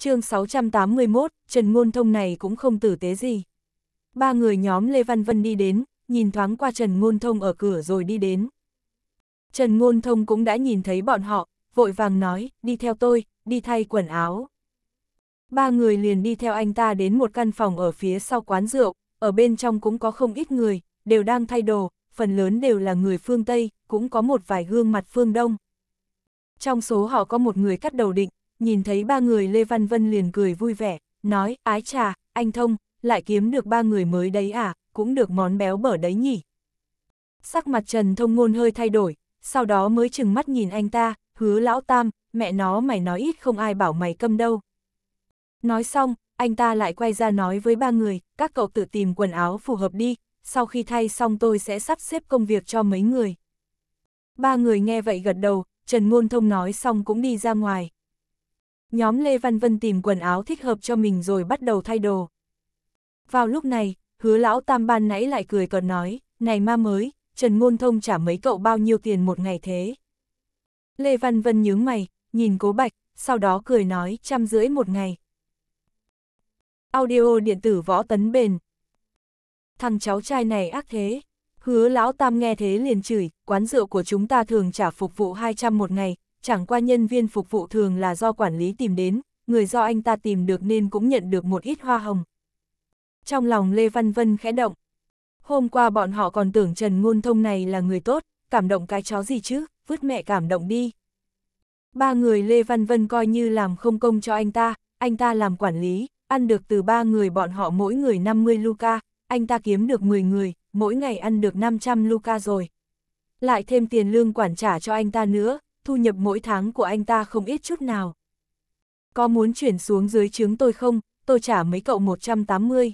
chương 681, Trần Ngôn Thông này cũng không tử tế gì. Ba người nhóm Lê Văn Vân đi đến, nhìn thoáng qua Trần Ngôn Thông ở cửa rồi đi đến. Trần Ngôn Thông cũng đã nhìn thấy bọn họ, vội vàng nói, đi theo tôi, đi thay quần áo. Ba người liền đi theo anh ta đến một căn phòng ở phía sau quán rượu, ở bên trong cũng có không ít người, đều đang thay đồ, phần lớn đều là người phương Tây, cũng có một vài gương mặt phương Đông. Trong số họ có một người cắt đầu định, nhìn thấy ba người Lê Văn Vân liền cười vui vẻ, nói, ái trà, anh thông, lại kiếm được ba người mới đấy à, cũng được món béo bở đấy nhỉ. Sắc mặt Trần Thông Ngôn hơi thay đổi, sau đó mới chừng mắt nhìn anh ta, hứa lão tam, mẹ nó mày nói ít không ai bảo mày câm đâu. Nói xong, anh ta lại quay ra nói với ba người, các cậu tự tìm quần áo phù hợp đi, sau khi thay xong tôi sẽ sắp xếp công việc cho mấy người. Ba người nghe vậy gật đầu, Trần Ngôn Thông nói xong cũng đi ra ngoài nhóm Lê Văn Vân tìm quần áo thích hợp cho mình rồi bắt đầu thay đồ. Vào lúc này, hứa lão tam ban nãy lại cười còn nói, này ma mới, Trần Ngôn Thông trả mấy cậu bao nhiêu tiền một ngày thế. Lê Văn Vân nhướng mày, nhìn cố bạch, sau đó cười nói trăm rưỡi một ngày. Audio điện tử võ tấn bền. Thằng cháu trai này ác thế. Hứa lão tam nghe thế liền chửi, quán rượu của chúng ta thường trả phục vụ 200 một ngày, chẳng qua nhân viên phục vụ thường là do quản lý tìm đến, người do anh ta tìm được nên cũng nhận được một ít hoa hồng. Trong lòng Lê Văn Vân khẽ động. Hôm qua bọn họ còn tưởng Trần Ngôn Thông này là người tốt, cảm động cái chó gì chứ, vứt mẹ cảm động đi. Ba người Lê Văn Vân coi như làm không công cho anh ta, anh ta làm quản lý, ăn được từ ba người bọn họ mỗi người 50 Luca, anh ta kiếm được 10 người, mỗi ngày ăn được 500 Luca rồi. Lại thêm tiền lương quản trả cho anh ta nữa, thu nhập mỗi tháng của anh ta không ít chút nào. Có muốn chuyển xuống dưới trướng tôi không, tôi trả mấy cậu 180.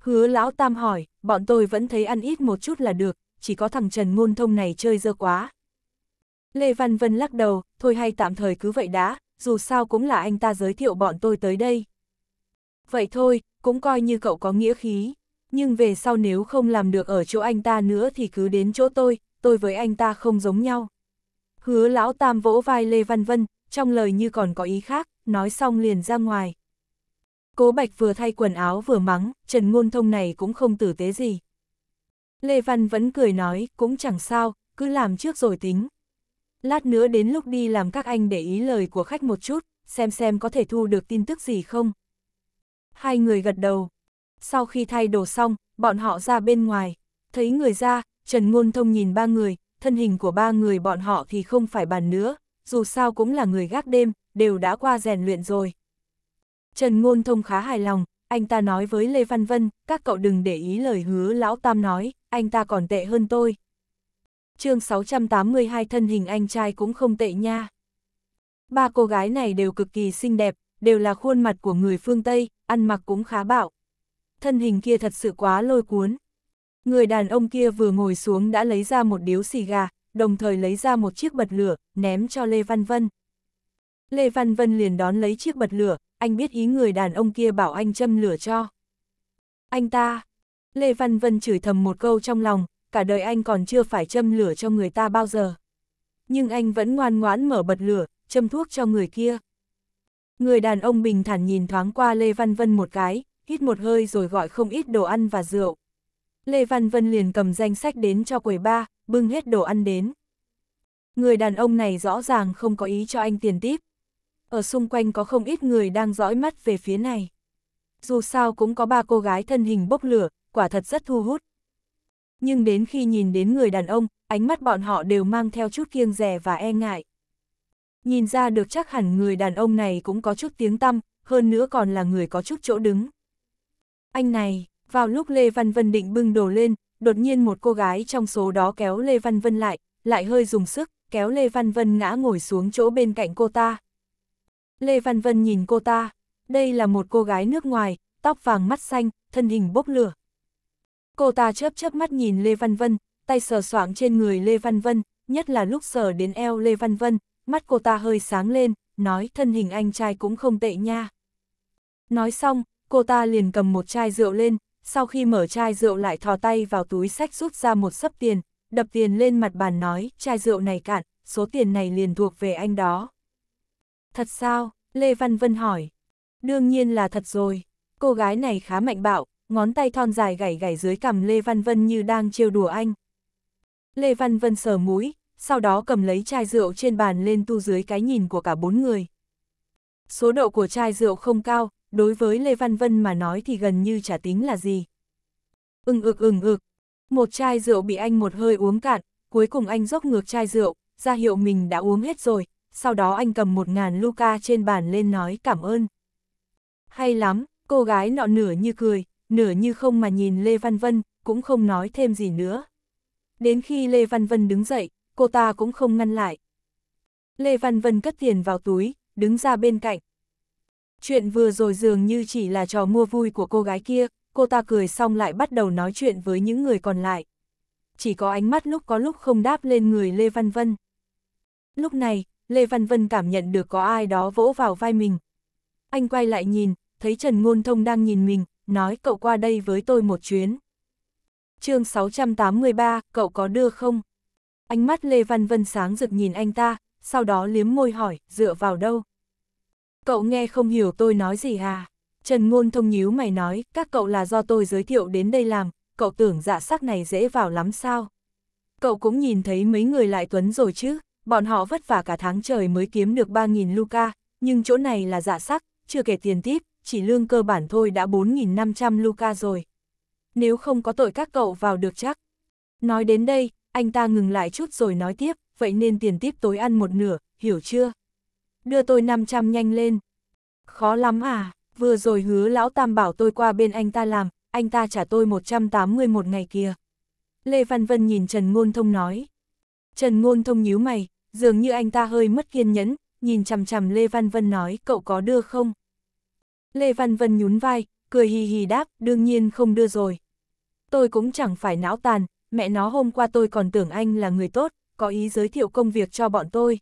Hứa lão tam hỏi, bọn tôi vẫn thấy ăn ít một chút là được, chỉ có thằng Trần Ngôn Thông này chơi dơ quá. Lê Văn Vân lắc đầu, thôi hay tạm thời cứ vậy đã, dù sao cũng là anh ta giới thiệu bọn tôi tới đây. Vậy thôi, cũng coi như cậu có nghĩa khí, nhưng về sau nếu không làm được ở chỗ anh ta nữa thì cứ đến chỗ tôi, tôi với anh ta không giống nhau. Hứa lão tam vỗ vai Lê Văn Vân, trong lời như còn có ý khác, nói xong liền ra ngoài. Cố Bạch vừa thay quần áo vừa mắng, Trần Ngôn Thông này cũng không tử tế gì. Lê Văn vẫn cười nói, cũng chẳng sao, cứ làm trước rồi tính. Lát nữa đến lúc đi làm các anh để ý lời của khách một chút, xem xem có thể thu được tin tức gì không. Hai người gật đầu. Sau khi thay đồ xong, bọn họ ra bên ngoài. Thấy người ra, Trần Ngôn Thông nhìn ba người, thân hình của ba người bọn họ thì không phải bàn nữa, dù sao cũng là người gác đêm, đều đã qua rèn luyện rồi. Trần Ngôn Thông khá hài lòng, anh ta nói với Lê Văn Vân, các cậu đừng để ý lời hứa lão Tam nói, anh ta còn tệ hơn tôi. chương 682 thân hình anh trai cũng không tệ nha. Ba cô gái này đều cực kỳ xinh đẹp, đều là khuôn mặt của người phương Tây, ăn mặc cũng khá bạo. Thân hình kia thật sự quá lôi cuốn. Người đàn ông kia vừa ngồi xuống đã lấy ra một điếu xì gà, đồng thời lấy ra một chiếc bật lửa, ném cho Lê Văn Vân. Lê Văn Vân liền đón lấy chiếc bật lửa, anh biết ý người đàn ông kia bảo anh châm lửa cho. Anh ta! Lê Văn Vân chửi thầm một câu trong lòng, cả đời anh còn chưa phải châm lửa cho người ta bao giờ. Nhưng anh vẫn ngoan ngoãn mở bật lửa, châm thuốc cho người kia. Người đàn ông bình thản nhìn thoáng qua Lê Văn Vân một cái, hít một hơi rồi gọi không ít đồ ăn và rượu. Lê Văn Vân liền cầm danh sách đến cho quầy ba, bưng hết đồ ăn đến. Người đàn ông này rõ ràng không có ý cho anh tiền tiếp. Ở xung quanh có không ít người đang dõi mắt về phía này. Dù sao cũng có ba cô gái thân hình bốc lửa, quả thật rất thu hút. Nhưng đến khi nhìn đến người đàn ông, ánh mắt bọn họ đều mang theo chút kiêng rẻ và e ngại. Nhìn ra được chắc hẳn người đàn ông này cũng có chút tiếng tăm, hơn nữa còn là người có chút chỗ đứng. Anh này, vào lúc Lê Văn Vân định bưng đồ lên, đột nhiên một cô gái trong số đó kéo Lê Văn Vân lại, lại hơi dùng sức, kéo Lê Văn Vân ngã ngồi xuống chỗ bên cạnh cô ta. Lê Văn Vân nhìn cô ta, đây là một cô gái nước ngoài, tóc vàng mắt xanh, thân hình bốc lửa. Cô ta chớp chớp mắt nhìn Lê Văn Vân, tay sờ soạng trên người Lê Văn Vân, nhất là lúc sờ đến eo Lê Văn Vân, mắt cô ta hơi sáng lên, nói thân hình anh trai cũng không tệ nha. Nói xong, cô ta liền cầm một chai rượu lên, sau khi mở chai rượu lại thò tay vào túi sách rút ra một sấp tiền, đập tiền lên mặt bàn nói, chai rượu này cạn, số tiền này liền thuộc về anh đó. Thật sao? Lê Văn Vân hỏi. Đương nhiên là thật rồi, cô gái này khá mạnh bạo, ngón tay thon dài gảy gảy dưới cằm Lê Văn Vân như đang trêu đùa anh. Lê Văn Vân sờ mũi, sau đó cầm lấy chai rượu trên bàn lên tu dưới cái nhìn của cả bốn người. Số độ của chai rượu không cao, đối với Lê Văn Vân mà nói thì gần như chả tính là gì. Ưng ực ưng ực, một chai rượu bị anh một hơi uống cạn, cuối cùng anh dốc ngược chai rượu, ra hiệu mình đã uống hết rồi, sau đó anh cầm một ngàn Luca trên bàn lên nói cảm ơn. Hay lắm, cô gái nọ nửa như cười, nửa như không mà nhìn Lê Văn Vân, cũng không nói thêm gì nữa. Đến khi Lê Văn Vân đứng dậy, cô ta cũng không ngăn lại. Lê Văn Vân cất tiền vào túi, đứng ra bên cạnh, Chuyện vừa rồi dường như chỉ là trò mua vui của cô gái kia, cô ta cười xong lại bắt đầu nói chuyện với những người còn lại. Chỉ có ánh mắt lúc có lúc không đáp lên người Lê Văn Vân. Lúc này, Lê Văn Vân cảm nhận được có ai đó vỗ vào vai mình. Anh quay lại nhìn, thấy Trần Ngôn Thông đang nhìn mình, nói cậu qua đây với tôi một chuyến. chương 683, cậu có đưa không? Ánh mắt Lê Văn Vân sáng rực nhìn anh ta, sau đó liếm môi hỏi, dựa vào đâu? Cậu nghe không hiểu tôi nói gì à? Trần Ngôn thông nhíu mày nói, các cậu là do tôi giới thiệu đến đây làm, cậu tưởng dạ sắc này dễ vào lắm sao? Cậu cũng nhìn thấy mấy người lại tuấn rồi chứ, bọn họ vất vả cả tháng trời mới kiếm được 3.000 Luca, nhưng chỗ này là dạ sắc, chưa kể tiền tiếp chỉ lương cơ bản thôi đã 4.500 Luca rồi. Nếu không có tội các cậu vào được chắc. Nói đến đây, anh ta ngừng lại chút rồi nói tiếp, vậy nên tiền tiếp tối ăn một nửa, hiểu chưa? đưa tôi 500 nhanh lên. Khó lắm à, vừa rồi hứa lão tam bảo tôi qua bên anh ta làm, anh ta trả tôi 180 một ngày kia. Lê Văn Vân nhìn Trần Ngôn Thông nói. Trần Ngôn Thông nhíu mày, dường như anh ta hơi mất kiên nhẫn, nhìn chằm chằm Lê Văn Vân nói cậu có đưa không? Lê Văn Vân nhún vai, cười hì hì đáp, đương nhiên không đưa rồi. Tôi cũng chẳng phải não tàn, mẹ nó hôm qua tôi còn tưởng anh là người tốt, có ý giới thiệu công việc cho bọn tôi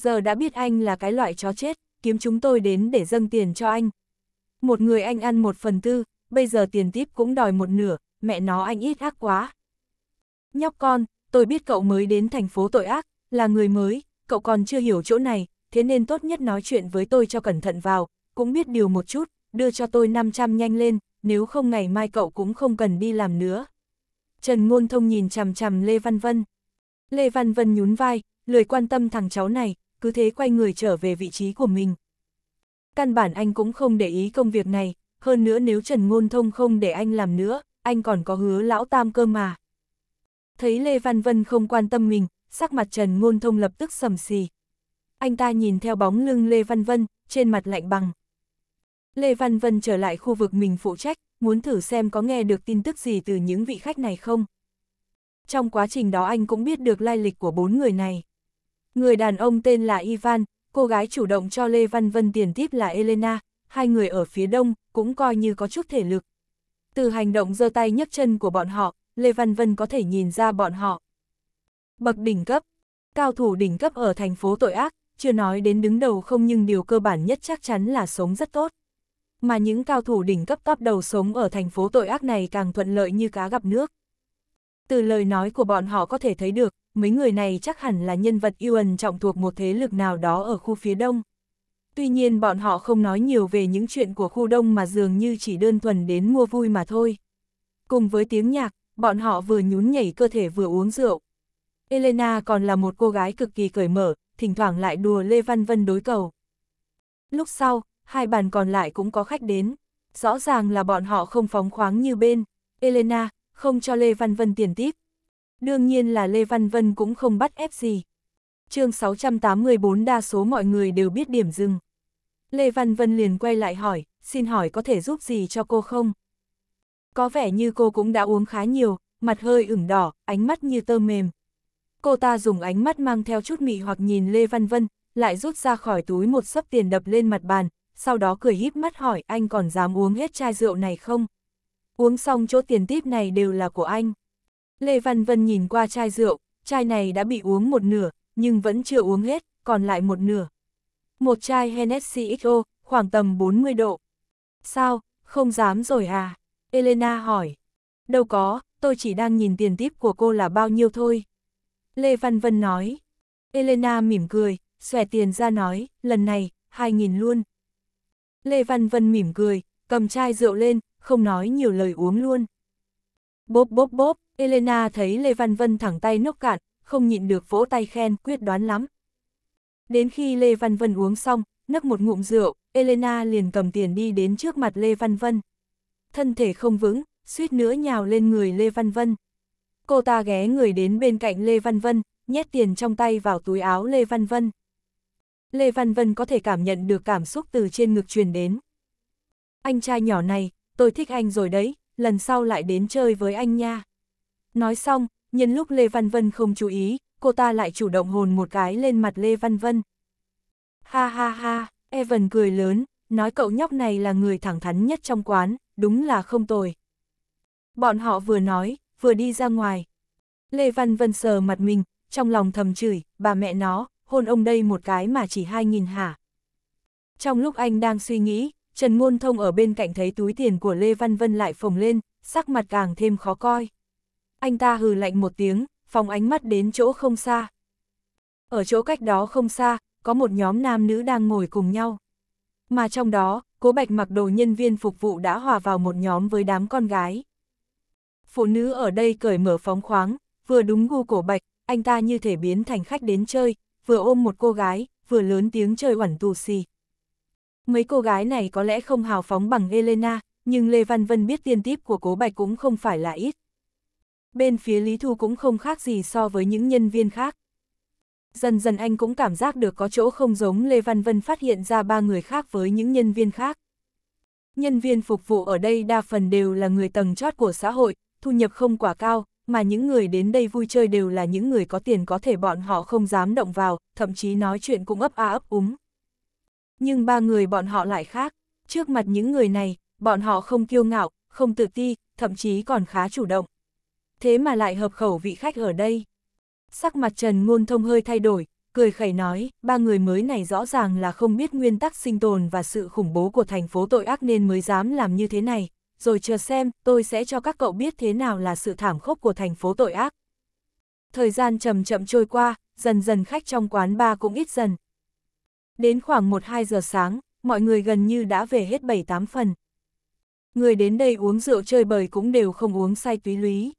giờ đã biết anh là cái loại chó chết, kiếm chúng tôi đến để dâng tiền cho anh. Một người anh ăn một phần tư, bây giờ tiền tiếp cũng đòi một nửa, mẹ nó anh ít ác quá. Nhóc con, tôi biết cậu mới đến thành phố tội ác, là người mới, cậu còn chưa hiểu chỗ này, thế nên tốt nhất nói chuyện với tôi cho cẩn thận vào, cũng biết điều một chút, đưa cho tôi 500 nhanh lên, nếu không ngày mai cậu cũng không cần đi làm nữa. Trần Ngôn Thông nhìn chằm chằm Lê Văn Vân. Lê Văn Vân nhún vai, lười quan tâm thằng cháu này, cứ thế quay người trở về vị trí của mình. Căn bản anh cũng không để ý công việc này, hơn nữa nếu Trần Ngôn Thông không để anh làm nữa, anh còn có hứa lão tam cơ mà. Thấy Lê Văn Vân không quan tâm mình, sắc mặt Trần Ngôn Thông lập tức sầm xì. Anh ta nhìn theo bóng lưng Lê Văn Vân, trên mặt lạnh bằng. Lê Văn Vân trở lại khu vực mình phụ trách, muốn thử xem có nghe được tin tức gì từ những vị khách này không. Trong quá trình đó anh cũng biết được lai lịch của bốn người này. Người đàn ông tên là Ivan, cô gái chủ động cho Lê Văn Vân tiền tiếp là Elena, hai người ở phía đông, cũng coi như có chút thể lực. Từ hành động giơ tay nhấc chân của bọn họ, Lê Văn Vân có thể nhìn ra bọn họ. Bậc đỉnh cấp, cao thủ đỉnh cấp ở thành phố tội ác, chưa nói đến đứng đầu không nhưng điều cơ bản nhất chắc chắn là sống rất tốt. Mà những cao thủ đỉnh cấp top đầu sống ở thành phố tội ác này càng thuận lợi như cá gặp nước. Từ lời nói của bọn họ có thể thấy được, mấy người này chắc hẳn là nhân vật yêu ẩn trọng thuộc một thế lực nào đó ở khu phía đông. Tuy nhiên bọn họ không nói nhiều về những chuyện của khu đông mà dường như chỉ đơn thuần đến mua vui mà thôi. Cùng với tiếng nhạc, bọn họ vừa nhún nhảy cơ thể vừa uống rượu. Elena còn là một cô gái cực kỳ cởi mở, thỉnh thoảng lại đùa Lê Văn Vân đối cầu. Lúc sau, hai bàn còn lại cũng có khách đến. Rõ ràng là bọn họ không phóng khoáng như bên. Elena, không cho Lê Văn Vân tiền tiếp, Đương nhiên là Lê Văn Vân cũng không bắt ép gì. chương 684 đa số mọi người đều biết điểm dừng. Lê Văn Vân liền quay lại hỏi, xin hỏi có thể giúp gì cho cô không? Có vẻ như cô cũng đã uống khá nhiều, mặt hơi ửng đỏ, ánh mắt như tơ mềm. Cô ta dùng ánh mắt mang theo chút mị hoặc nhìn Lê Văn Vân, lại rút ra khỏi túi một sấp tiền đập lên mặt bàn, sau đó cười híp mắt hỏi anh còn dám uống hết chai rượu này không? Uống xong chỗ tiền tiếp này đều là của anh. Lê Văn Vân nhìn qua chai rượu, chai này đã bị uống một nửa, nhưng vẫn chưa uống hết, còn lại một nửa. Một chai Hennessy XO, khoảng tầm 40 độ. Sao, không dám rồi à? Elena hỏi. Đâu có, tôi chỉ đang nhìn tiền tiếp của cô là bao nhiêu thôi. Lê Văn Vân nói. Elena mỉm cười, xòe tiền ra nói, lần này, 2.000 luôn. Lê Văn Vân mỉm cười, cầm chai rượu lên, không nói nhiều lời uống luôn. Bốp bốp bốp, Elena thấy Lê Văn Vân thẳng tay nốc cạn, không nhịn được vỗ tay khen, quyết đoán lắm. Đến khi Lê Văn Vân uống xong, nấc một ngụm rượu, Elena liền cầm tiền đi đến trước mặt Lê Văn Vân. Thân thể không vững, suýt nữa nhào lên người Lê Văn Vân. Cô ta ghé người đến bên cạnh Lê Văn Vân, nhét tiền trong tay vào túi áo Lê Văn Vân. Lê Văn Vân có thể cảm nhận được cảm xúc từ trên ngực truyền đến. Anh trai nhỏ này, tôi thích anh rồi đấy, lần sau lại đến chơi với anh nha. Nói xong, nhân lúc Lê Văn Vân không chú ý, cô ta lại chủ động hồn một cái lên mặt Lê Văn Vân. Ha ha ha, Evan cười lớn, nói cậu nhóc này là người thẳng thắn nhất trong quán, đúng là không tồi. Bọn họ vừa nói, vừa đi ra ngoài. Lê Văn Vân sờ mặt mình, trong lòng thầm chửi, bà mẹ nó, hôn ông đây một cái mà chỉ hai nghìn hả. Trong lúc anh đang suy nghĩ, Trần Ngôn Thông ở bên cạnh thấy túi tiền của Lê Văn Vân lại phồng lên, sắc mặt càng thêm khó coi anh ta hừ lạnh một tiếng, phòng ánh mắt đến chỗ không xa. Ở chỗ cách đó không xa, có một nhóm nam nữ đang ngồi cùng nhau. Mà trong đó, cố bạch mặc đồ nhân viên phục vụ đã hòa vào một nhóm với đám con gái. Phụ nữ ở đây cởi mở phóng khoáng, vừa đúng gu cổ bạch, anh ta như thể biến thành khách đến chơi, vừa ôm một cô gái, vừa lớn tiếng chơi oẳn tù xì. Mấy cô gái này có lẽ không hào phóng bằng Elena, nhưng Lê Văn Vân biết tiên tiếp của cố bạch cũng không phải là ít. Bên phía Lý Thu cũng không khác gì so với những nhân viên khác. Dần dần anh cũng cảm giác được có chỗ không giống Lê Văn Vân phát hiện ra ba người khác với những nhân viên khác. Nhân viên phục vụ ở đây đa phần đều là người tầng chót của xã hội, thu nhập không quá cao, mà những người đến đây vui chơi đều là những người có tiền có thể bọn họ không dám động vào, thậm chí nói chuyện cũng ấp a ấp úng. Nhưng ba người bọn họ lại khác, trước mặt những người này, bọn họ không kiêu ngạo, không tự ti, thậm chí còn khá chủ động thế mà lại hợp khẩu vị khách ở đây. Sắc mặt Trần Ngôn Thông hơi thay đổi, cười khẩy nói, ba người mới này rõ ràng là không biết nguyên tắc sinh tồn và sự khủng bố của thành phố tội ác nên mới dám làm như thế này, rồi chờ xem, tôi sẽ cho các cậu biết thế nào là sự thảm khốc của thành phố tội ác. Thời gian chậm chậm trôi qua, dần dần khách trong quán ba cũng ít dần. Đến khoảng 1-2 giờ sáng, mọi người gần như đã về hết 7-8 phần. Người đến đây uống rượu chơi bời cũng đều không uống say túy lý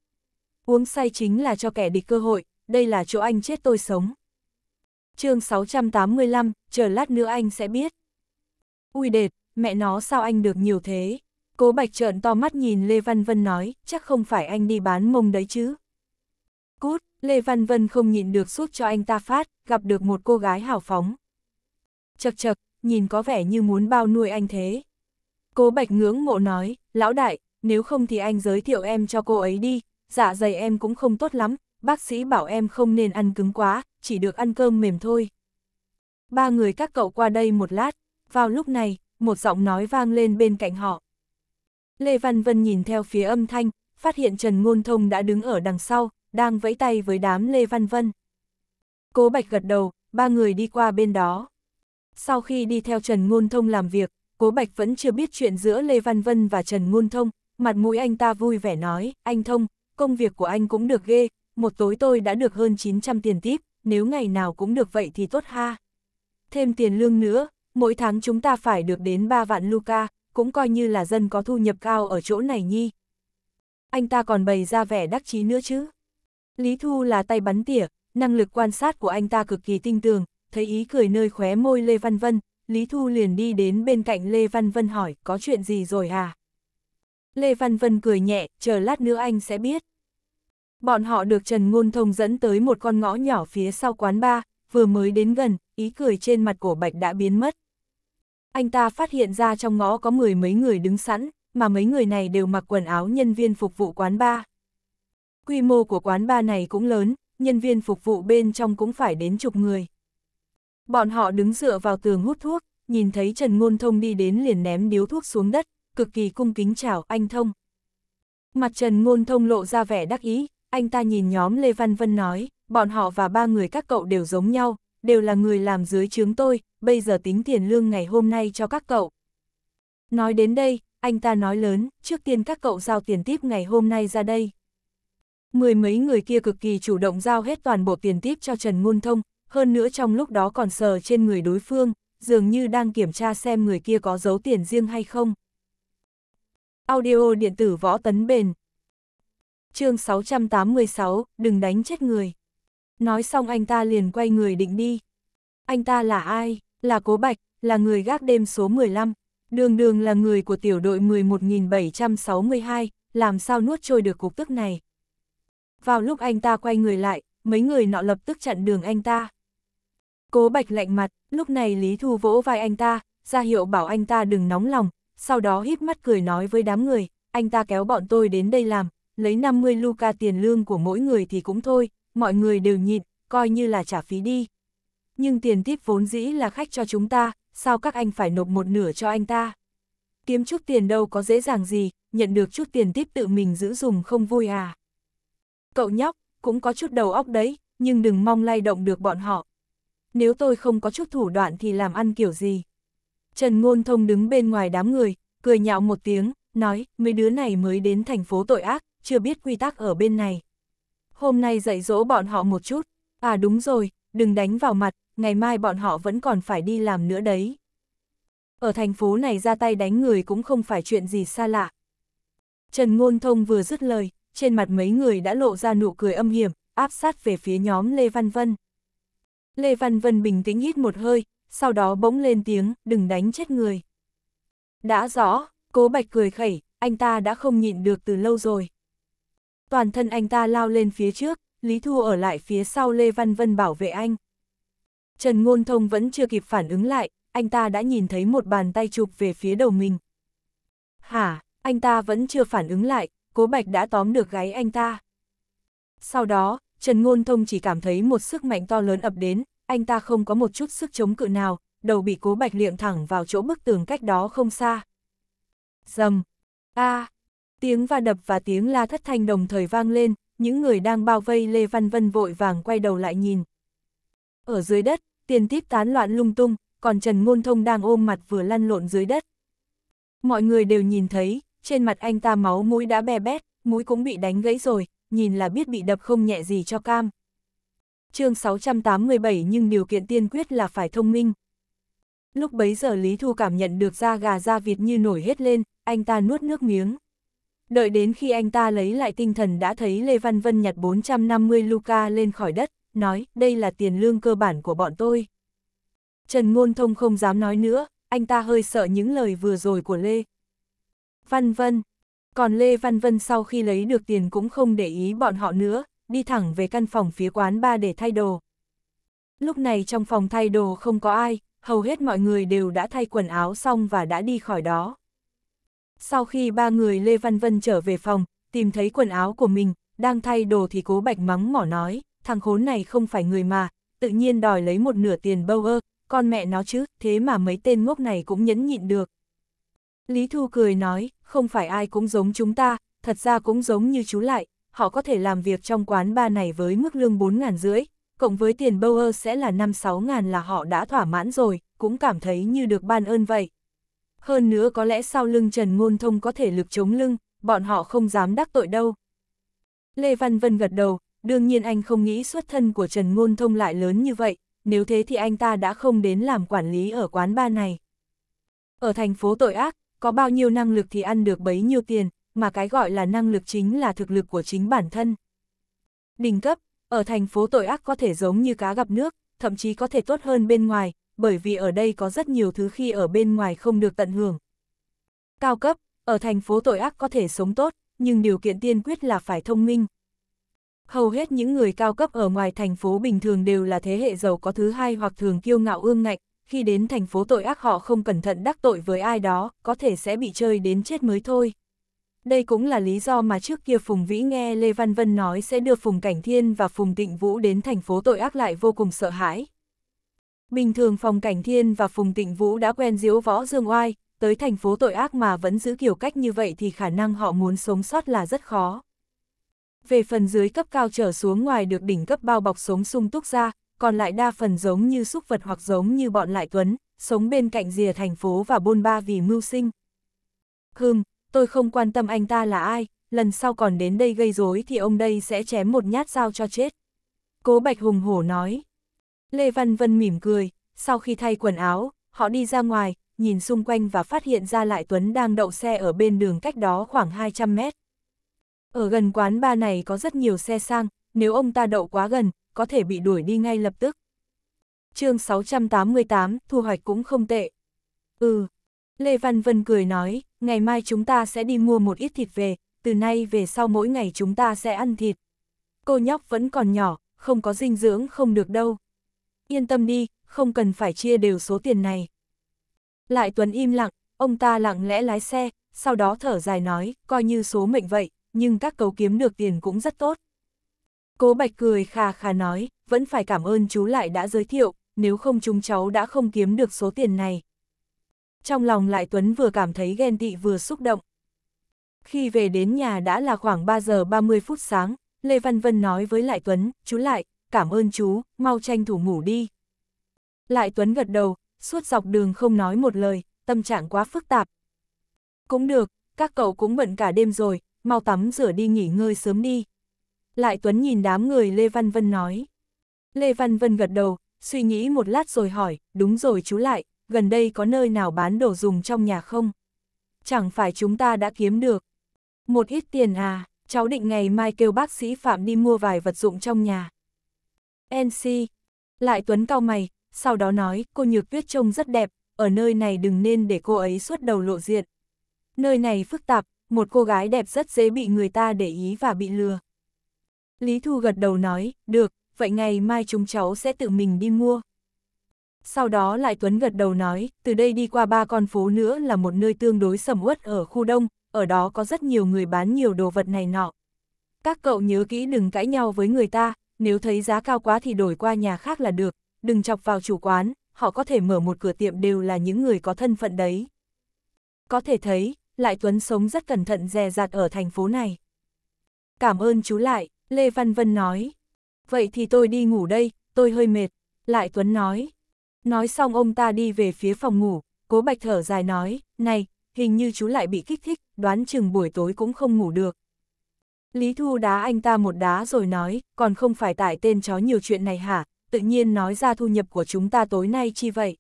uống say chính là cho kẻ địch cơ hội, đây là chỗ anh chết tôi sống. chương 685, chờ lát nữa anh sẽ biết. Ui đệt, mẹ nó sao anh được nhiều thế? Cố Bạch trợn to mắt nhìn Lê Văn Vân nói, chắc không phải anh đi bán mông đấy chứ. Cút, Lê Văn Vân không nhịn được suốt cho anh ta phát, gặp được một cô gái hào phóng. Chật chật, nhìn có vẻ như muốn bao nuôi anh thế. Cố Bạch ngưỡng mộ nói, lão đại, nếu không thì anh giới thiệu em cho cô ấy đi, dạ dày em cũng không tốt lắm, bác sĩ bảo em không nên ăn cứng quá, chỉ được ăn cơm mềm thôi. Ba người các cậu qua đây một lát, vào lúc này, một giọng nói vang lên bên cạnh họ. Lê Văn Vân nhìn theo phía âm thanh, phát hiện Trần Ngôn Thông đã đứng ở đằng sau, đang vẫy tay với đám Lê Văn Vân. Cố Bạch gật đầu, ba người đi qua bên đó. Sau khi đi theo Trần Ngôn Thông làm việc, Cố Bạch vẫn chưa biết chuyện giữa Lê Văn Vân và Trần Ngôn Thông, mặt mũi anh ta vui vẻ nói, anh Thông, công việc của anh cũng được ghê, một tối tôi đã được hơn 900 tiền tip, nếu ngày nào cũng được vậy thì tốt ha. Thêm tiền lương nữa, mỗi tháng chúng ta phải được đến 3 vạn Luca, cũng coi như là dân có thu nhập cao ở chỗ này nhi. Anh ta còn bày ra vẻ đắc chí nữa chứ. Lý Thu là tay bắn tỉa, năng lực quan sát của anh ta cực kỳ tinh tường, thấy ý cười nơi khóe môi Lê Văn Vân, Lý Thu liền đi đến bên cạnh Lê Văn Vân hỏi có chuyện gì rồi hả? À? Lê Văn Vân cười nhẹ, chờ lát nữa anh sẽ biết. Bọn họ được Trần Ngôn Thông dẫn tới một con ngõ nhỏ phía sau quán bar, vừa mới đến gần, ý cười trên mặt của Bạch đã biến mất. Anh ta phát hiện ra trong ngõ có mười mấy người đứng sẵn, mà mấy người này đều mặc quần áo nhân viên phục vụ quán bar. Quy mô của quán bar này cũng lớn, nhân viên phục vụ bên trong cũng phải đến chục người. Bọn họ đứng dựa vào tường hút thuốc, nhìn thấy Trần Ngôn Thông đi đến liền ném điếu thuốc xuống đất, cực kỳ cung kính chào anh Thông. Mặt Trần Ngôn Thông lộ ra vẻ đắc ý, anh ta nhìn nhóm Lê Văn Vân nói, bọn họ và ba người các cậu đều giống nhau, đều là người làm dưới chướng tôi, bây giờ tính tiền lương ngày hôm nay cho các cậu. Nói đến đây, anh ta nói lớn, trước tiên các cậu giao tiền tiếp ngày hôm nay ra đây. Mười mấy người kia cực kỳ chủ động giao hết toàn bộ tiền tiếp cho Trần Ngôn Thông, hơn nữa trong lúc đó còn sờ trên người đối phương, dường như đang kiểm tra xem người kia có giấu tiền riêng hay không. Audio điện tử võ tấn bền. chương 686, đừng đánh chết người. Nói xong anh ta liền quay người định đi. Anh ta là ai? Là Cố Bạch, là người gác đêm số 15. Đường đường là người của tiểu đội 11.762, làm sao nuốt trôi được cục tức này. Vào lúc anh ta quay người lại, mấy người nọ lập tức chặn đường anh ta. Cố Bạch lạnh mặt, lúc này Lý Thu vỗ vai anh ta, ra hiệu bảo anh ta đừng nóng lòng, sau đó híp mắt cười nói với đám người, anh ta kéo bọn tôi đến đây làm, lấy 50 Luca tiền lương của mỗi người thì cũng thôi, mọi người đều nhịn, coi như là trả phí đi. Nhưng tiền tiếp vốn dĩ là khách cho chúng ta, sao các anh phải nộp một nửa cho anh ta? Kiếm chút tiền đâu có dễ dàng gì, nhận được chút tiền tiếp tự mình giữ dùng không vui à? Cậu nhóc, cũng có chút đầu óc đấy, nhưng đừng mong lay động được bọn họ. Nếu tôi không có chút thủ đoạn thì làm ăn kiểu gì? Trần Ngôn Thông đứng bên ngoài đám người, cười nhạo một tiếng, nói, mấy đứa này mới đến thành phố tội ác, chưa biết quy tắc ở bên này. Hôm nay dạy dỗ bọn họ một chút, à đúng rồi, đừng đánh vào mặt, ngày mai bọn họ vẫn còn phải đi làm nữa đấy. Ở thành phố này ra tay đánh người cũng không phải chuyện gì xa lạ. Trần Ngôn Thông vừa dứt lời, trên mặt mấy người đã lộ ra nụ cười âm hiểm, áp sát về phía nhóm Lê Văn Vân. Lê Văn Vân bình tĩnh hít một hơi, sau đó bỗng lên tiếng, đừng đánh chết người. Đã rõ, cố bạch cười khẩy, anh ta đã không nhịn được từ lâu rồi. Toàn thân anh ta lao lên phía trước, Lý Thu ở lại phía sau Lê Văn Vân bảo vệ anh. Trần Ngôn Thông vẫn chưa kịp phản ứng lại, anh ta đã nhìn thấy một bàn tay chụp về phía đầu mình. Hả, anh ta vẫn chưa phản ứng lại, cố bạch đã tóm được gáy anh ta. Sau đó, Trần Ngôn Thông chỉ cảm thấy một sức mạnh to lớn ập đến, anh ta không có một chút sức chống cự nào, đầu bị cố bạch liệng thẳng vào chỗ bức tường cách đó không xa. Dầm! a à, Tiếng va đập và tiếng la thất thanh đồng thời vang lên, những người đang bao vây Lê Văn Vân vội vàng quay đầu lại nhìn. Ở dưới đất, tiền tiếp tán loạn lung tung, còn Trần Ngôn Thông đang ôm mặt vừa lăn lộn dưới đất. Mọi người đều nhìn thấy, trên mặt anh ta máu mũi đã bè bét, mũi cũng bị đánh gãy rồi, nhìn là biết bị đập không nhẹ gì cho cam chương 687 nhưng điều kiện tiên quyết là phải thông minh. Lúc bấy giờ Lý Thu cảm nhận được da gà da vịt như nổi hết lên, anh ta nuốt nước miếng. Đợi đến khi anh ta lấy lại tinh thần đã thấy Lê Văn Vân nhặt 450 Luca lên khỏi đất, nói đây là tiền lương cơ bản của bọn tôi. Trần Ngôn Thông không dám nói nữa, anh ta hơi sợ những lời vừa rồi của Lê. Văn Vân. Còn Lê Văn Vân sau khi lấy được tiền cũng không để ý bọn họ nữa, đi thẳng về căn phòng phía quán ba để thay đồ. Lúc này trong phòng thay đồ không có ai, hầu hết mọi người đều đã thay quần áo xong và đã đi khỏi đó. Sau khi ba người Lê Văn Vân trở về phòng, tìm thấy quần áo của mình, đang thay đồ thì cố bạch mắng mỏ nói, thằng khốn này không phải người mà, tự nhiên đòi lấy một nửa tiền bâu ơ, con mẹ nó chứ, thế mà mấy tên ngốc này cũng nhẫn nhịn được. Lý Thu cười nói, không phải ai cũng giống chúng ta, thật ra cũng giống như chú lại, họ có thể làm việc trong quán ba này với mức lương 4 ngàn rưỡi, cộng với tiền Bower sẽ là 5-6 ngàn là họ đã thỏa mãn rồi, cũng cảm thấy như được ban ơn vậy. Hơn nữa có lẽ sau lưng Trần Ngôn Thông có thể lực chống lưng, bọn họ không dám đắc tội đâu. Lê Văn Vân gật đầu, đương nhiên anh không nghĩ xuất thân của Trần Ngôn Thông lại lớn như vậy, nếu thế thì anh ta đã không đến làm quản lý ở quán ba này. Ở thành phố tội ác, có bao nhiêu năng lực thì ăn được bấy nhiêu tiền, mà cái gọi là năng lực chính là thực lực của chính bản thân. Đỉnh cấp, ở thành phố tội ác có thể giống như cá gặp nước, thậm chí có thể tốt hơn bên ngoài, bởi vì ở đây có rất nhiều thứ khi ở bên ngoài không được tận hưởng. Cao cấp, ở thành phố tội ác có thể sống tốt, nhưng điều kiện tiên quyết là phải thông minh. Hầu hết những người cao cấp ở ngoài thành phố bình thường đều là thế hệ giàu có thứ hai hoặc thường kiêu ngạo ương ngạnh, khi đến thành phố tội ác họ không cẩn thận đắc tội với ai đó, có thể sẽ bị chơi đến chết mới thôi. Đây cũng là lý do mà trước kia Phùng Vĩ nghe Lê Văn Vân nói sẽ đưa Phùng Cảnh Thiên và Phùng Tịnh Vũ đến thành phố tội ác lại vô cùng sợ hãi. Bình thường Phùng Cảnh Thiên và Phùng Tịnh Vũ đã quen diếu võ dương oai, tới thành phố tội ác mà vẫn giữ kiểu cách như vậy thì khả năng họ muốn sống sót là rất khó. Về phần dưới cấp cao trở xuống ngoài được đỉnh cấp bao bọc sống sung túc ra, còn lại đa phần giống như súc vật hoặc giống như bọn lại tuấn, sống bên cạnh rìa thành phố và bôn ba vì mưu sinh. Hừm, tôi không quan tâm anh ta là ai, lần sau còn đến đây gây rối thì ông đây sẽ chém một nhát dao cho chết. Cố Bạch hùng hổ nói. Lê Văn Vân mỉm cười, sau khi thay quần áo, họ đi ra ngoài, nhìn xung quanh và phát hiện ra lại Tuấn đang đậu xe ở bên đường cách đó khoảng 200 mét. Ở gần quán ba này có rất nhiều xe sang, nếu ông ta đậu quá gần, có thể bị đuổi đi ngay lập tức. chương 688, thu hoạch cũng không tệ. Ừ, Lê Văn Vân cười nói, ngày mai chúng ta sẽ đi mua một ít thịt về, từ nay về sau mỗi ngày chúng ta sẽ ăn thịt. Cô nhóc vẫn còn nhỏ, không có dinh dưỡng không được đâu. Yên tâm đi, không cần phải chia đều số tiền này. Lại Tuấn im lặng, ông ta lặng lẽ lái xe, sau đó thở dài nói, coi như số mệnh vậy, nhưng các cấu kiếm được tiền cũng rất tốt. Cố Bạch cười khà khà nói, vẫn phải cảm ơn chú lại đã giới thiệu, nếu không chúng cháu đã không kiếm được số tiền này, trong lòng lại Tuấn vừa cảm thấy ghen tị vừa xúc động. Khi về đến nhà đã là khoảng 3 giờ 30 phút sáng, Lê Văn Vân nói với Lại Tuấn, chú Lại, cảm ơn chú, mau tranh thủ ngủ đi. Lại Tuấn gật đầu, suốt dọc đường không nói một lời, tâm trạng quá phức tạp. Cũng được, các cậu cũng bận cả đêm rồi, mau tắm rửa đi nghỉ ngơi sớm đi. Lại Tuấn nhìn đám người Lê Văn Vân nói. Lê Văn Vân gật đầu, suy nghĩ một lát rồi hỏi, đúng rồi chú Lại, gần đây có nơi nào bán đồ dùng trong nhà không? Chẳng phải chúng ta đã kiếm được. Một ít tiền à, cháu định ngày mai kêu bác sĩ Phạm đi mua vài vật dụng trong nhà. NC, lại Tuấn cao mày, sau đó nói cô Nhược Tuyết trông rất đẹp, ở nơi này đừng nên để cô ấy suốt đầu lộ diện. Nơi này phức tạp, một cô gái đẹp rất dễ bị người ta để ý và bị lừa. Lý Thu gật đầu nói, được, vậy ngày mai chúng cháu sẽ tự mình đi mua. Sau đó lại Tuấn gật đầu nói, từ đây đi qua ba con phố nữa là một nơi tương đối sầm uất ở khu đông, ở đó có rất nhiều người bán nhiều đồ vật này nọ. Các cậu nhớ kỹ đừng cãi nhau với người ta, nếu thấy giá cao quá thì đổi qua nhà khác là được, đừng chọc vào chủ quán, họ có thể mở một cửa tiệm đều là những người có thân phận đấy. Có thể thấy, Lại Tuấn sống rất cẩn thận dè dặt ở thành phố này. Cảm ơn chú Lại, Lê Văn Vân nói. Vậy thì tôi đi ngủ đây, tôi hơi mệt. Lại Tuấn nói. Nói xong ông ta đi về phía phòng ngủ, cố bạch thở dài nói, này, hình như chú lại bị kích thích, đoán chừng buổi tối cũng không ngủ được. Lý Thu đá anh ta một đá rồi nói, còn không phải tại tên chó nhiều chuyện này hả, tự nhiên nói ra thu nhập của chúng ta tối nay chi vậy.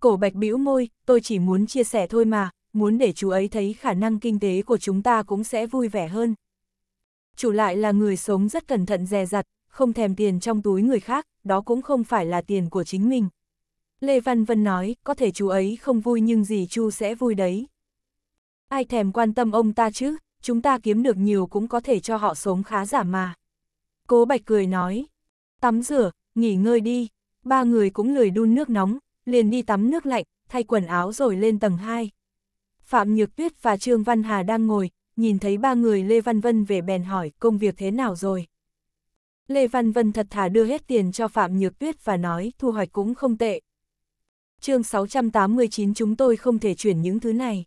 Cổ bạch bĩu môi, tôi chỉ muốn chia sẻ thôi mà, muốn để chú ấy thấy khả năng kinh tế của chúng ta cũng sẽ vui vẻ hơn. Chủ lại là người sống rất cẩn thận dè dặt, không thèm tiền trong túi người khác, đó cũng không phải là tiền của chính mình. Lê Văn Vân nói, có thể chú ấy không vui nhưng gì chú sẽ vui đấy. Ai thèm quan tâm ông ta chứ, chúng ta kiếm được nhiều cũng có thể cho họ sống khá giả mà. Cố Bạch cười nói, tắm rửa, nghỉ ngơi đi, ba người cũng lười đun nước nóng, liền đi tắm nước lạnh, thay quần áo rồi lên tầng 2. Phạm Nhược Tuyết và Trương Văn Hà đang ngồi, nhìn thấy ba người Lê Văn Vân về bèn hỏi công việc thế nào rồi. Lê Văn Vân thật thà đưa hết tiền cho Phạm Nhược Tuyết và nói thu hoạch cũng không tệ chương 689 chúng tôi không thể chuyển những thứ này.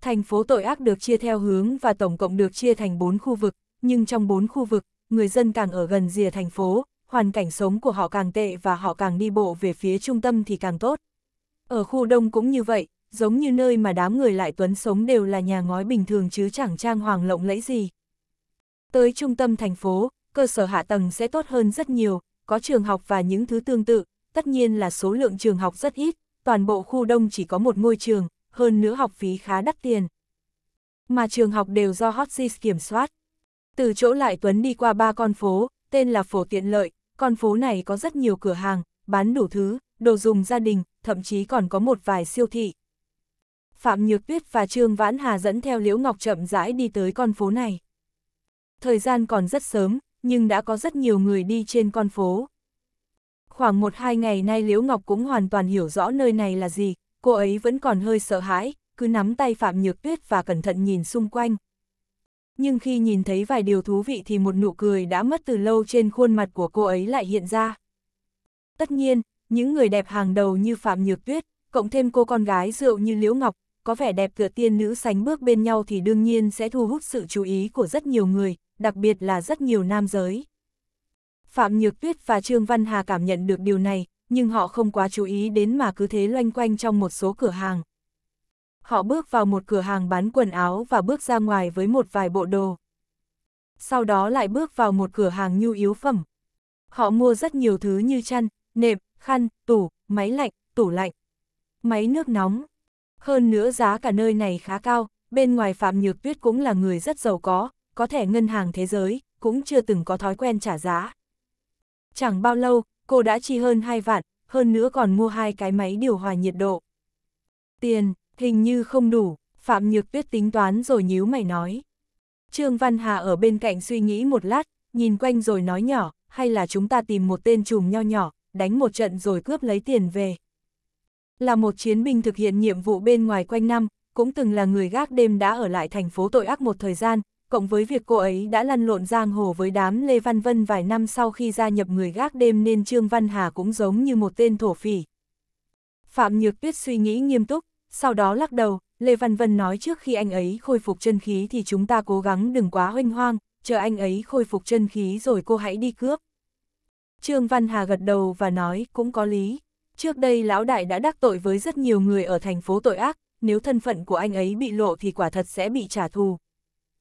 Thành phố tội ác được chia theo hướng và tổng cộng được chia thành 4 khu vực, nhưng trong 4 khu vực, người dân càng ở gần rìa thành phố, hoàn cảnh sống của họ càng tệ và họ càng đi bộ về phía trung tâm thì càng tốt. Ở khu đông cũng như vậy, giống như nơi mà đám người lại tuấn sống đều là nhà ngói bình thường chứ chẳng trang hoàng lộng lẫy gì. Tới trung tâm thành phố, cơ sở hạ tầng sẽ tốt hơn rất nhiều, có trường học và những thứ tương tự, tất nhiên là số lượng trường học rất ít, toàn bộ khu đông chỉ có một ngôi trường, hơn nữa học phí khá đắt tiền. Mà trường học đều do Hotsis kiểm soát. Từ chỗ lại Tuấn đi qua ba con phố, tên là phố tiện lợi, con phố này có rất nhiều cửa hàng, bán đủ thứ, đồ dùng gia đình, thậm chí còn có một vài siêu thị. Phạm Nhược Tuyết và Trương Vãn Hà dẫn theo Liễu Ngọc chậm rãi đi tới con phố này. Thời gian còn rất sớm, nhưng đã có rất nhiều người đi trên con phố. Khoảng một hai ngày nay Liễu Ngọc cũng hoàn toàn hiểu rõ nơi này là gì, cô ấy vẫn còn hơi sợ hãi, cứ nắm tay Phạm Nhược Tuyết và cẩn thận nhìn xung quanh. Nhưng khi nhìn thấy vài điều thú vị thì một nụ cười đã mất từ lâu trên khuôn mặt của cô ấy lại hiện ra. Tất nhiên, những người đẹp hàng đầu như Phạm Nhược Tuyết, cộng thêm cô con gái rượu như Liễu Ngọc, có vẻ đẹp tựa tiên nữ sánh bước bên nhau thì đương nhiên sẽ thu hút sự chú ý của rất nhiều người, đặc biệt là rất nhiều nam giới. Phạm Nhược Tuyết và Trương Văn Hà cảm nhận được điều này, nhưng họ không quá chú ý đến mà cứ thế loanh quanh trong một số cửa hàng. Họ bước vào một cửa hàng bán quần áo và bước ra ngoài với một vài bộ đồ. Sau đó lại bước vào một cửa hàng nhu yếu phẩm. Họ mua rất nhiều thứ như chăn, nệm, khăn, tủ, máy lạnh, tủ lạnh, máy nước nóng. Hơn nữa giá cả nơi này khá cao, bên ngoài Phạm Nhược Tuyết cũng là người rất giàu có, có thẻ ngân hàng thế giới, cũng chưa từng có thói quen trả giá. Chẳng bao lâu, cô đã chi hơn 2 vạn, hơn nữa còn mua hai cái máy điều hòa nhiệt độ. Tiền, hình như không đủ, Phạm Nhược Tuyết tính toán rồi nhíu mày nói. Trương Văn Hà ở bên cạnh suy nghĩ một lát, nhìn quanh rồi nói nhỏ, hay là chúng ta tìm một tên trùm nho nhỏ, đánh một trận rồi cướp lấy tiền về. Là một chiến binh thực hiện nhiệm vụ bên ngoài quanh năm, cũng từng là người gác đêm đã ở lại thành phố tội ác một thời gian, cộng với việc cô ấy đã lăn lộn giang hồ với đám Lê Văn Vân vài năm sau khi gia nhập người gác đêm nên Trương Văn Hà cũng giống như một tên thổ phỉ. Phạm Nhược Tuyết suy nghĩ nghiêm túc, sau đó lắc đầu, Lê Văn Vân nói trước khi anh ấy khôi phục chân khí thì chúng ta cố gắng đừng quá hoanh hoang, chờ anh ấy khôi phục chân khí rồi cô hãy đi cướp. Trương Văn Hà gật đầu và nói cũng có lý. Trước đây lão đại đã đắc tội với rất nhiều người ở thành phố tội ác, nếu thân phận của anh ấy bị lộ thì quả thật sẽ bị trả thù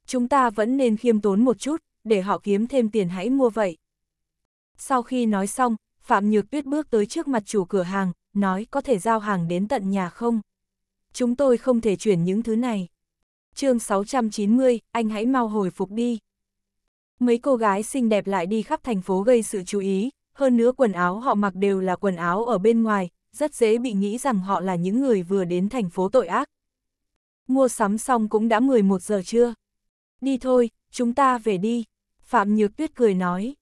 chúng ta vẫn nên khiêm tốn một chút, để họ kiếm thêm tiền hãy mua vậy. Sau khi nói xong, Phạm Nhược Tuyết bước tới trước mặt chủ cửa hàng, nói có thể giao hàng đến tận nhà không? Chúng tôi không thể chuyển những thứ này. chương 690, anh hãy mau hồi phục đi. Mấy cô gái xinh đẹp lại đi khắp thành phố gây sự chú ý, hơn nữa quần áo họ mặc đều là quần áo ở bên ngoài, rất dễ bị nghĩ rằng họ là những người vừa đến thành phố tội ác. Mua sắm xong cũng đã 11 giờ trưa. Đi thôi, chúng ta về đi, Phạm Nhược Tuyết cười nói.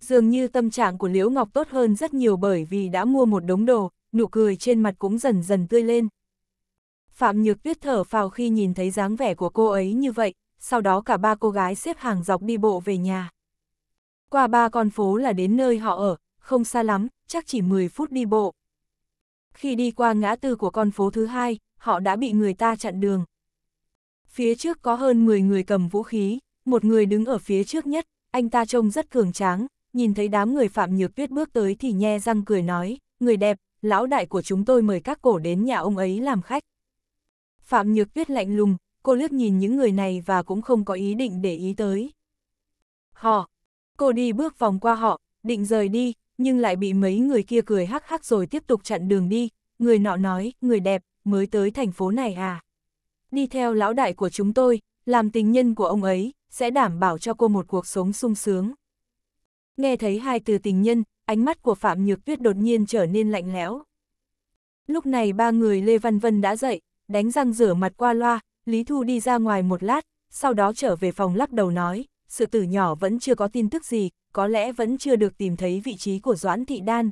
Dường như tâm trạng của Liễu Ngọc tốt hơn rất nhiều bởi vì đã mua một đống đồ, nụ cười trên mặt cũng dần dần tươi lên. Phạm Nhược Tuyết thở phào khi nhìn thấy dáng vẻ của cô ấy như vậy, sau đó cả ba cô gái xếp hàng dọc đi bộ về nhà. Qua ba con phố là đến nơi họ ở, không xa lắm, chắc chỉ 10 phút đi bộ. Khi đi qua ngã tư của con phố thứ hai, họ đã bị người ta chặn đường. Phía trước có hơn 10 người cầm vũ khí, một người đứng ở phía trước nhất, anh ta trông rất cường tráng, nhìn thấy đám người Phạm Nhược Tuyết bước tới thì nhe răng cười nói, người đẹp, lão đại của chúng tôi mời các cổ đến nhà ông ấy làm khách. Phạm Nhược Tuyết lạnh lùng, cô liếc nhìn những người này và cũng không có ý định để ý tới. Họ, cô đi bước vòng qua họ, định rời đi, nhưng lại bị mấy người kia cười hắc hắc rồi tiếp tục chặn đường đi, người nọ nói, người đẹp, mới tới thành phố này à đi theo lão đại của chúng tôi, làm tình nhân của ông ấy, sẽ đảm bảo cho cô một cuộc sống sung sướng. Nghe thấy hai từ tình nhân, ánh mắt của Phạm Nhược Tuyết đột nhiên trở nên lạnh lẽo. Lúc này ba người Lê Văn Vân đã dậy, đánh răng rửa mặt qua loa, Lý Thu đi ra ngoài một lát, sau đó trở về phòng lắc đầu nói, sự tử nhỏ vẫn chưa có tin tức gì, có lẽ vẫn chưa được tìm thấy vị trí của Doãn Thị Đan.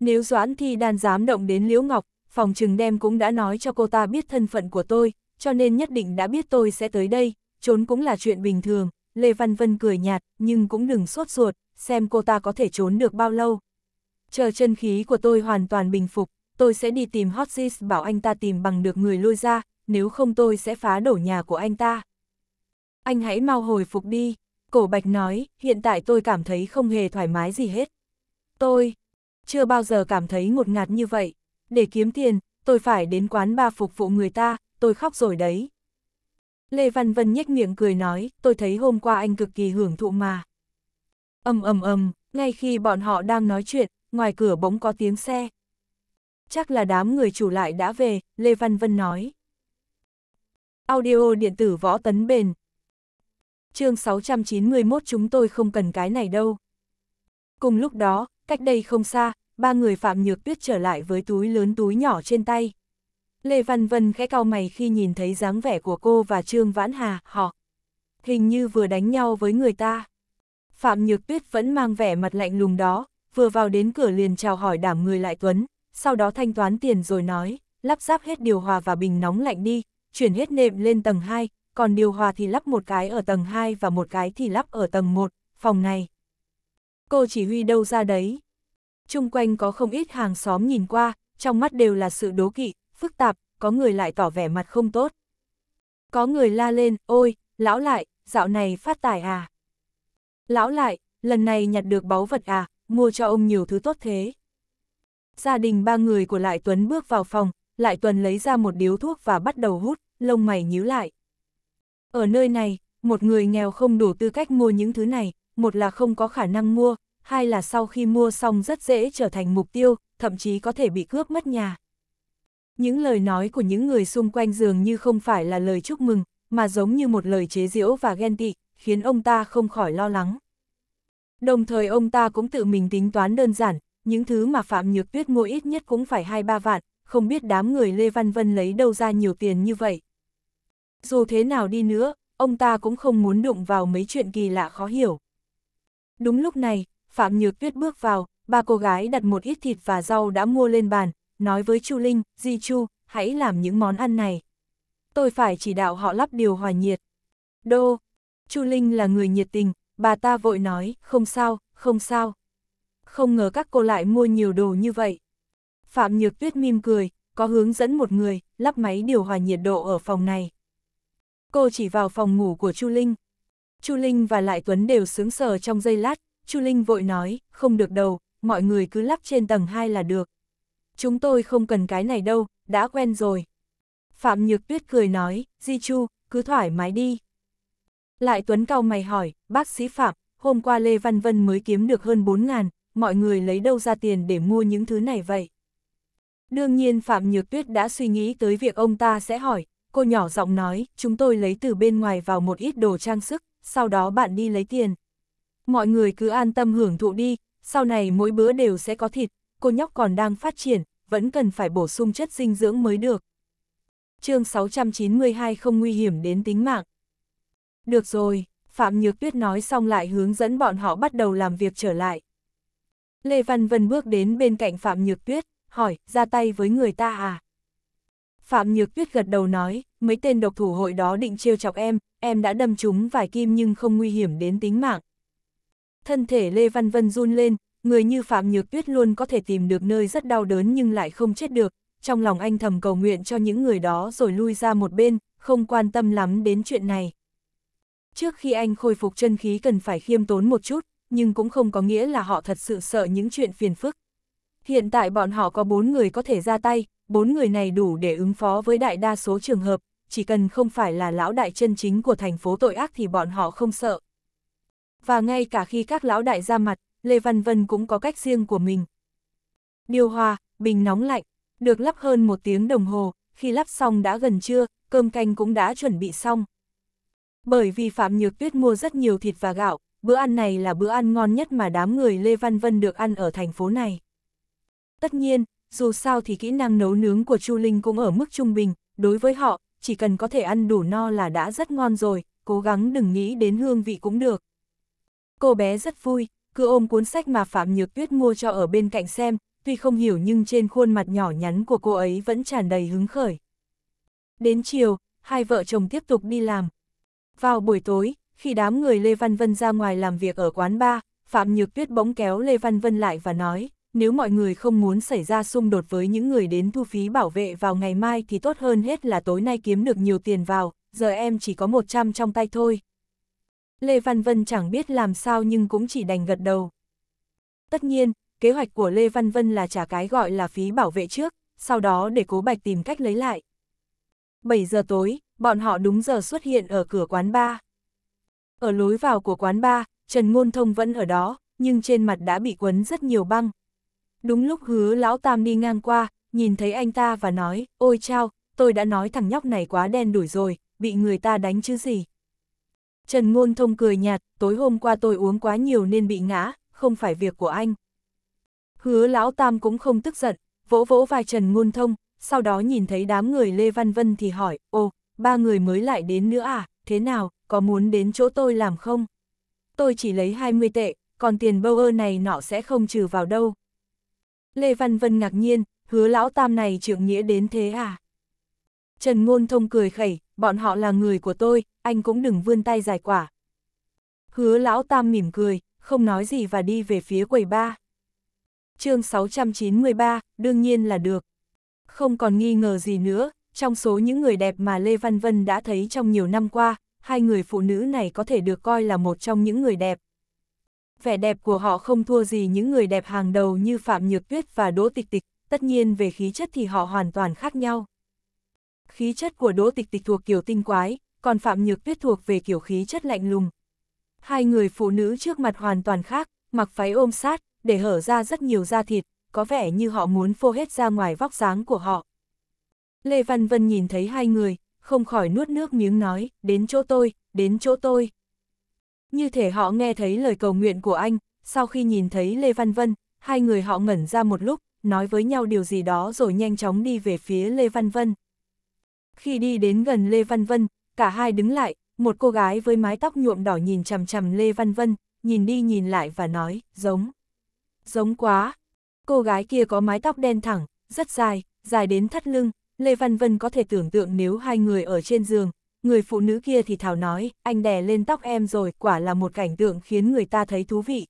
Nếu Doãn Thị Đan dám động đến Liễu Ngọc, phòng trừng đem cũng đã nói cho cô ta biết thân phận của tôi, cho nên nhất định đã biết tôi sẽ tới đây, trốn cũng là chuyện bình thường, Lê Văn Vân cười nhạt, nhưng cũng đừng sốt ruột, xem cô ta có thể trốn được bao lâu. Chờ chân khí của tôi hoàn toàn bình phục, tôi sẽ đi tìm Hotsis bảo anh ta tìm bằng được người lôi ra, nếu không tôi sẽ phá đổ nhà của anh ta. Anh hãy mau hồi phục đi, cổ bạch nói, hiện tại tôi cảm thấy không hề thoải mái gì hết. Tôi chưa bao giờ cảm thấy ngột ngạt như vậy, để kiếm tiền, tôi phải đến quán ba phục vụ người ta, tôi khóc rồi đấy. Lê Văn Vân nhếch miệng cười nói, tôi thấy hôm qua anh cực kỳ hưởng thụ mà. ầm ầm ầm, ngay khi bọn họ đang nói chuyện, ngoài cửa bỗng có tiếng xe. Chắc là đám người chủ lại đã về, Lê Văn Vân nói. Audio điện tử võ tấn bền. Chương 691 chúng tôi không cần cái này đâu. Cùng lúc đó, cách đây không xa, ba người Phạm Nhược Tuyết trở lại với túi lớn túi nhỏ trên tay. Lê Văn Vân khẽ cau mày khi nhìn thấy dáng vẻ của cô và Trương Vãn Hà, họ. Hình như vừa đánh nhau với người ta. Phạm Nhược Tuyết vẫn mang vẻ mặt lạnh lùng đó, vừa vào đến cửa liền chào hỏi đảm người lại Tuấn, sau đó thanh toán tiền rồi nói, lắp ráp hết điều hòa và bình nóng lạnh đi, chuyển hết nệm lên tầng 2, còn điều hòa thì lắp một cái ở tầng 2 và một cái thì lắp ở tầng 1, phòng này. Cô chỉ huy đâu ra đấy, chung quanh có không ít hàng xóm nhìn qua, trong mắt đều là sự đố kỵ, phức tạp, có người lại tỏ vẻ mặt không tốt. Có người la lên, ôi, lão lại, dạo này phát tài à. Lão lại, lần này nhặt được báu vật à, mua cho ông nhiều thứ tốt thế. Gia đình ba người của Lại Tuấn bước vào phòng, Lại Tuấn lấy ra một điếu thuốc và bắt đầu hút, lông mày nhíu lại. Ở nơi này, một người nghèo không đủ tư cách mua những thứ này, một là không có khả năng mua, hai là sau khi mua xong rất dễ trở thành mục tiêu, thậm chí có thể bị cướp mất nhà. Những lời nói của những người xung quanh dường như không phải là lời chúc mừng, mà giống như một lời chế giễu và ghen tị, khiến ông ta không khỏi lo lắng. Đồng thời ông ta cũng tự mình tính toán đơn giản, những thứ mà Phạm Nhược Tuyết mua ít nhất cũng phải 2-3 vạn, không biết đám người Lê Văn Vân lấy đâu ra nhiều tiền như vậy. Dù thế nào đi nữa, ông ta cũng không muốn đụng vào mấy chuyện kỳ lạ khó hiểu. Đúng lúc này, Phạm Nhược Tuyết bước vào, ba cô gái đặt một ít thịt và rau đã mua lên bàn, nói với Chu Linh, Di Chu, hãy làm những món ăn này. Tôi phải chỉ đạo họ lắp điều hòa nhiệt. Đô, Chu Linh là người nhiệt tình, bà ta vội nói, không sao, không sao. Không ngờ các cô lại mua nhiều đồ như vậy. Phạm Nhược Tuyết mỉm cười, có hướng dẫn một người, lắp máy điều hòa nhiệt độ ở phòng này. Cô chỉ vào phòng ngủ của Chu Linh. Chu Linh và Lại Tuấn đều sướng sờ trong giây lát, Chu Linh vội nói, không được đâu, mọi người cứ lắp trên tầng 2 là được. Chúng tôi không cần cái này đâu, đã quen rồi. Phạm Nhược Tuyết cười nói, Di Chu, cứ thoải mái đi. Lại Tuấn cao mày hỏi, bác sĩ Phạm, hôm qua Lê Văn Vân mới kiếm được hơn 4 ngàn, mọi người lấy đâu ra tiền để mua những thứ này vậy? Đương nhiên Phạm Nhược Tuyết đã suy nghĩ tới việc ông ta sẽ hỏi, cô nhỏ giọng nói, chúng tôi lấy từ bên ngoài vào một ít đồ trang sức, sau đó bạn đi lấy tiền mọi người cứ an tâm hưởng thụ đi, sau này mỗi bữa đều sẽ có thịt, cô nhóc còn đang phát triển, vẫn cần phải bổ sung chất dinh dưỡng mới được. chương 692 không nguy hiểm đến tính mạng. Được rồi, Phạm Nhược Tuyết nói xong lại hướng dẫn bọn họ bắt đầu làm việc trở lại. Lê Văn Vân bước đến bên cạnh Phạm Nhược Tuyết, hỏi, ra tay với người ta à? Phạm Nhược Tuyết gật đầu nói, mấy tên độc thủ hội đó định trêu chọc em, em đã đâm chúng vài kim nhưng không nguy hiểm đến tính mạng. Thân thể Lê Văn Vân run lên, người như Phạm Nhược Tuyết luôn có thể tìm được nơi rất đau đớn nhưng lại không chết được, trong lòng anh thầm cầu nguyện cho những người đó rồi lui ra một bên, không quan tâm lắm đến chuyện này. Trước khi anh khôi phục chân khí cần phải khiêm tốn một chút, nhưng cũng không có nghĩa là họ thật sự sợ những chuyện phiền phức. Hiện tại bọn họ có bốn người có thể ra tay, bốn người này đủ để ứng phó với đại đa số trường hợp, chỉ cần không phải là lão đại chân chính của thành phố tội ác thì bọn họ không sợ và ngay cả khi các lão đại ra mặt, Lê Văn Vân cũng có cách riêng của mình. Điều hòa, bình nóng lạnh, được lắp hơn một tiếng đồng hồ, khi lắp xong đã gần trưa, cơm canh cũng đã chuẩn bị xong. Bởi vì Phạm Nhược Tuyết mua rất nhiều thịt và gạo, bữa ăn này là bữa ăn ngon nhất mà đám người Lê Văn Vân được ăn ở thành phố này. Tất nhiên, dù sao thì kỹ năng nấu nướng của Chu Linh cũng ở mức trung bình, đối với họ, chỉ cần có thể ăn đủ no là đã rất ngon rồi, cố gắng đừng nghĩ đến hương vị cũng được. Cô bé rất vui, cứ ôm cuốn sách mà Phạm Nhược Tuyết mua cho ở bên cạnh xem, tuy không hiểu nhưng trên khuôn mặt nhỏ nhắn của cô ấy vẫn tràn đầy hứng khởi. Đến chiều, hai vợ chồng tiếp tục đi làm. Vào buổi tối, khi đám người Lê Văn Vân ra ngoài làm việc ở quán bar, Phạm Nhược Tuyết bỗng kéo Lê Văn Vân lại và nói, nếu mọi người không muốn xảy ra xung đột với những người đến thu phí bảo vệ vào ngày mai thì tốt hơn hết là tối nay kiếm được nhiều tiền vào, giờ em chỉ có 100 trong tay thôi. Lê Văn Vân chẳng biết làm sao nhưng cũng chỉ đành gật đầu. Tất nhiên, kế hoạch của Lê Văn Vân là trả cái gọi là phí bảo vệ trước, sau đó để cố bạch tìm cách lấy lại. 7 giờ tối, bọn họ đúng giờ xuất hiện ở cửa quán bar. Ở lối vào của quán bar, Trần Ngôn Thông vẫn ở đó, nhưng trên mặt đã bị quấn rất nhiều băng. Đúng lúc hứa lão Tam đi ngang qua, nhìn thấy anh ta và nói, ôi chao, tôi đã nói thằng nhóc này quá đen đủi rồi, bị người ta đánh chứ gì. Trần Ngôn Thông cười nhạt, tối hôm qua tôi uống quá nhiều nên bị ngã, không phải việc của anh. Hứa Lão Tam cũng không tức giận, vỗ vỗ vai Trần Ngôn Thông, sau đó nhìn thấy đám người Lê Văn Vân thì hỏi, ồ, ba người mới lại đến nữa à, thế nào, có muốn đến chỗ tôi làm không? Tôi chỉ lấy 20 tệ, còn tiền bâu ơ này nọ sẽ không trừ vào đâu. Lê Văn Vân ngạc nhiên, hứa lão tam này trưởng nghĩa đến thế à? Trần Ngôn Thông cười khẩy, bọn họ là người của tôi, anh cũng đừng vươn tay giải quả. Hứa lão tam mỉm cười, không nói gì và đi về phía quầy ba. chương 693, đương nhiên là được. Không còn nghi ngờ gì nữa, trong số những người đẹp mà Lê Văn Vân đã thấy trong nhiều năm qua, hai người phụ nữ này có thể được coi là một trong những người đẹp. Vẻ đẹp của họ không thua gì những người đẹp hàng đầu như Phạm Nhược Tuyết và Đỗ Tịch Tịch, tất nhiên về khí chất thì họ hoàn toàn khác nhau khí chất của Đỗ Tịch Tịch thuộc kiểu tinh quái, còn Phạm Nhược Tuyết thuộc về kiểu khí chất lạnh lùng. Hai người phụ nữ trước mặt hoàn toàn khác, mặc váy ôm sát, để hở ra rất nhiều da thịt, có vẻ như họ muốn phô hết ra ngoài vóc dáng của họ. Lê Văn Vân nhìn thấy hai người, không khỏi nuốt nước miếng nói, đến chỗ tôi, đến chỗ tôi. Như thể họ nghe thấy lời cầu nguyện của anh, sau khi nhìn thấy Lê Văn Vân, hai người họ ngẩn ra một lúc, nói với nhau điều gì đó rồi nhanh chóng đi về phía Lê Văn Vân. Khi đi đến gần Lê Văn Vân, cả hai đứng lại, một cô gái với mái tóc nhuộm đỏ nhìn chằm chằm Lê Văn Vân, nhìn đi nhìn lại và nói, giống. Giống quá. Cô gái kia có mái tóc đen thẳng, rất dài, dài đến thắt lưng, Lê Văn Vân có thể tưởng tượng nếu hai người ở trên giường, người phụ nữ kia thì thảo nói, anh đè lên tóc em rồi, quả là một cảnh tượng khiến người ta thấy thú vị.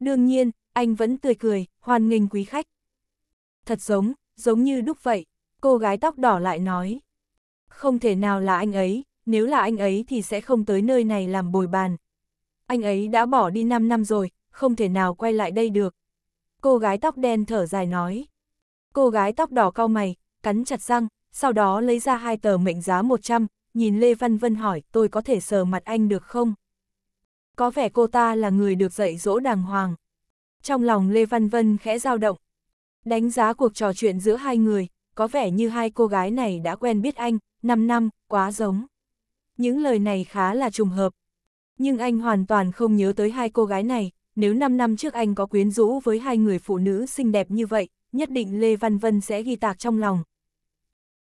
Đương nhiên, anh vẫn tươi cười, hoan nghênh quý khách. Thật giống, giống như đúc vậy, cô gái tóc đỏ lại nói. Không thể nào là anh ấy, nếu là anh ấy thì sẽ không tới nơi này làm bồi bàn. Anh ấy đã bỏ đi 5 năm rồi, không thể nào quay lại đây được. Cô gái tóc đen thở dài nói. Cô gái tóc đỏ cau mày, cắn chặt răng, sau đó lấy ra hai tờ mệnh giá 100, nhìn Lê Văn Vân hỏi tôi có thể sờ mặt anh được không? Có vẻ cô ta là người được dạy dỗ đàng hoàng. Trong lòng Lê Văn Vân khẽ dao động. Đánh giá cuộc trò chuyện giữa hai người, có vẻ như hai cô gái này đã quen biết anh, 5 năm, quá giống. Những lời này khá là trùng hợp. Nhưng anh hoàn toàn không nhớ tới hai cô gái này, nếu 5 năm trước anh có quyến rũ với hai người phụ nữ xinh đẹp như vậy, nhất định Lê Văn Vân sẽ ghi tạc trong lòng.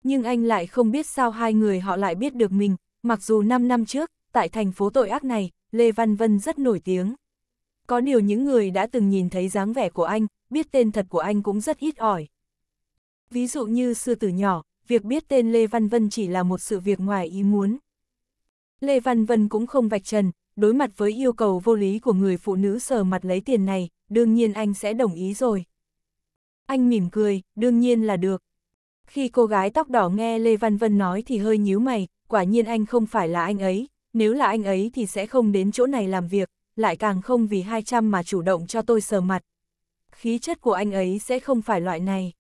Nhưng anh lại không biết sao hai người họ lại biết được mình, mặc dù 5 năm trước, tại thành phố tội ác này, Lê Văn Vân rất nổi tiếng. Có điều những người đã từng nhìn thấy dáng vẻ của anh, biết tên thật của anh cũng rất ít ỏi. Ví dụ như sư tử nhỏ, việc biết tên Lê Văn Vân chỉ là một sự việc ngoài ý muốn. Lê Văn Vân cũng không vạch trần, đối mặt với yêu cầu vô lý của người phụ nữ sờ mặt lấy tiền này, đương nhiên anh sẽ đồng ý rồi. Anh mỉm cười, đương nhiên là được. Khi cô gái tóc đỏ nghe Lê Văn Vân nói thì hơi nhíu mày, quả nhiên anh không phải là anh ấy, nếu là anh ấy thì sẽ không đến chỗ này làm việc, lại càng không vì 200 mà chủ động cho tôi sờ mặt. Khí chất của anh ấy sẽ không phải loại này.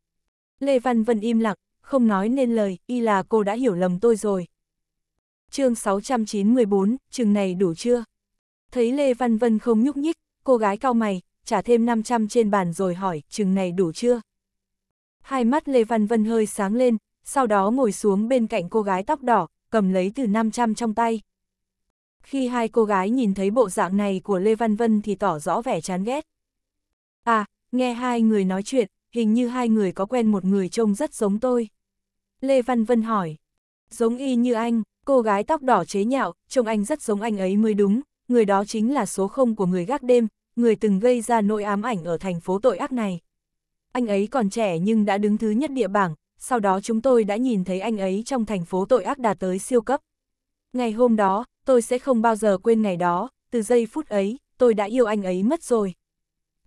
Lê Văn Vân im lặng, không nói nên lời, y là cô đã hiểu lầm tôi rồi. chương 694, chừng này đủ chưa? Thấy Lê Văn Vân không nhúc nhích, cô gái cao mày, trả thêm 500 trên bàn rồi hỏi, chừng này đủ chưa? Hai mắt Lê Văn Vân hơi sáng lên, sau đó ngồi xuống bên cạnh cô gái tóc đỏ, cầm lấy từ 500 trong tay. Khi hai cô gái nhìn thấy bộ dạng này của Lê Văn Vân thì tỏ rõ vẻ chán ghét. À, nghe hai người nói chuyện, hình như hai người có quen một người trông rất giống tôi. Lê Văn Vân hỏi, giống y như anh, cô gái tóc đỏ chế nhạo, trông anh rất giống anh ấy mới đúng, người đó chính là số không của người gác đêm, người từng gây ra nội ám ảnh ở thành phố tội ác này. Anh ấy còn trẻ nhưng đã đứng thứ nhất địa bảng, sau đó chúng tôi đã nhìn thấy anh ấy trong thành phố tội ác đạt tới siêu cấp. Ngày hôm đó, tôi sẽ không bao giờ quên ngày đó, từ giây phút ấy, tôi đã yêu anh ấy mất rồi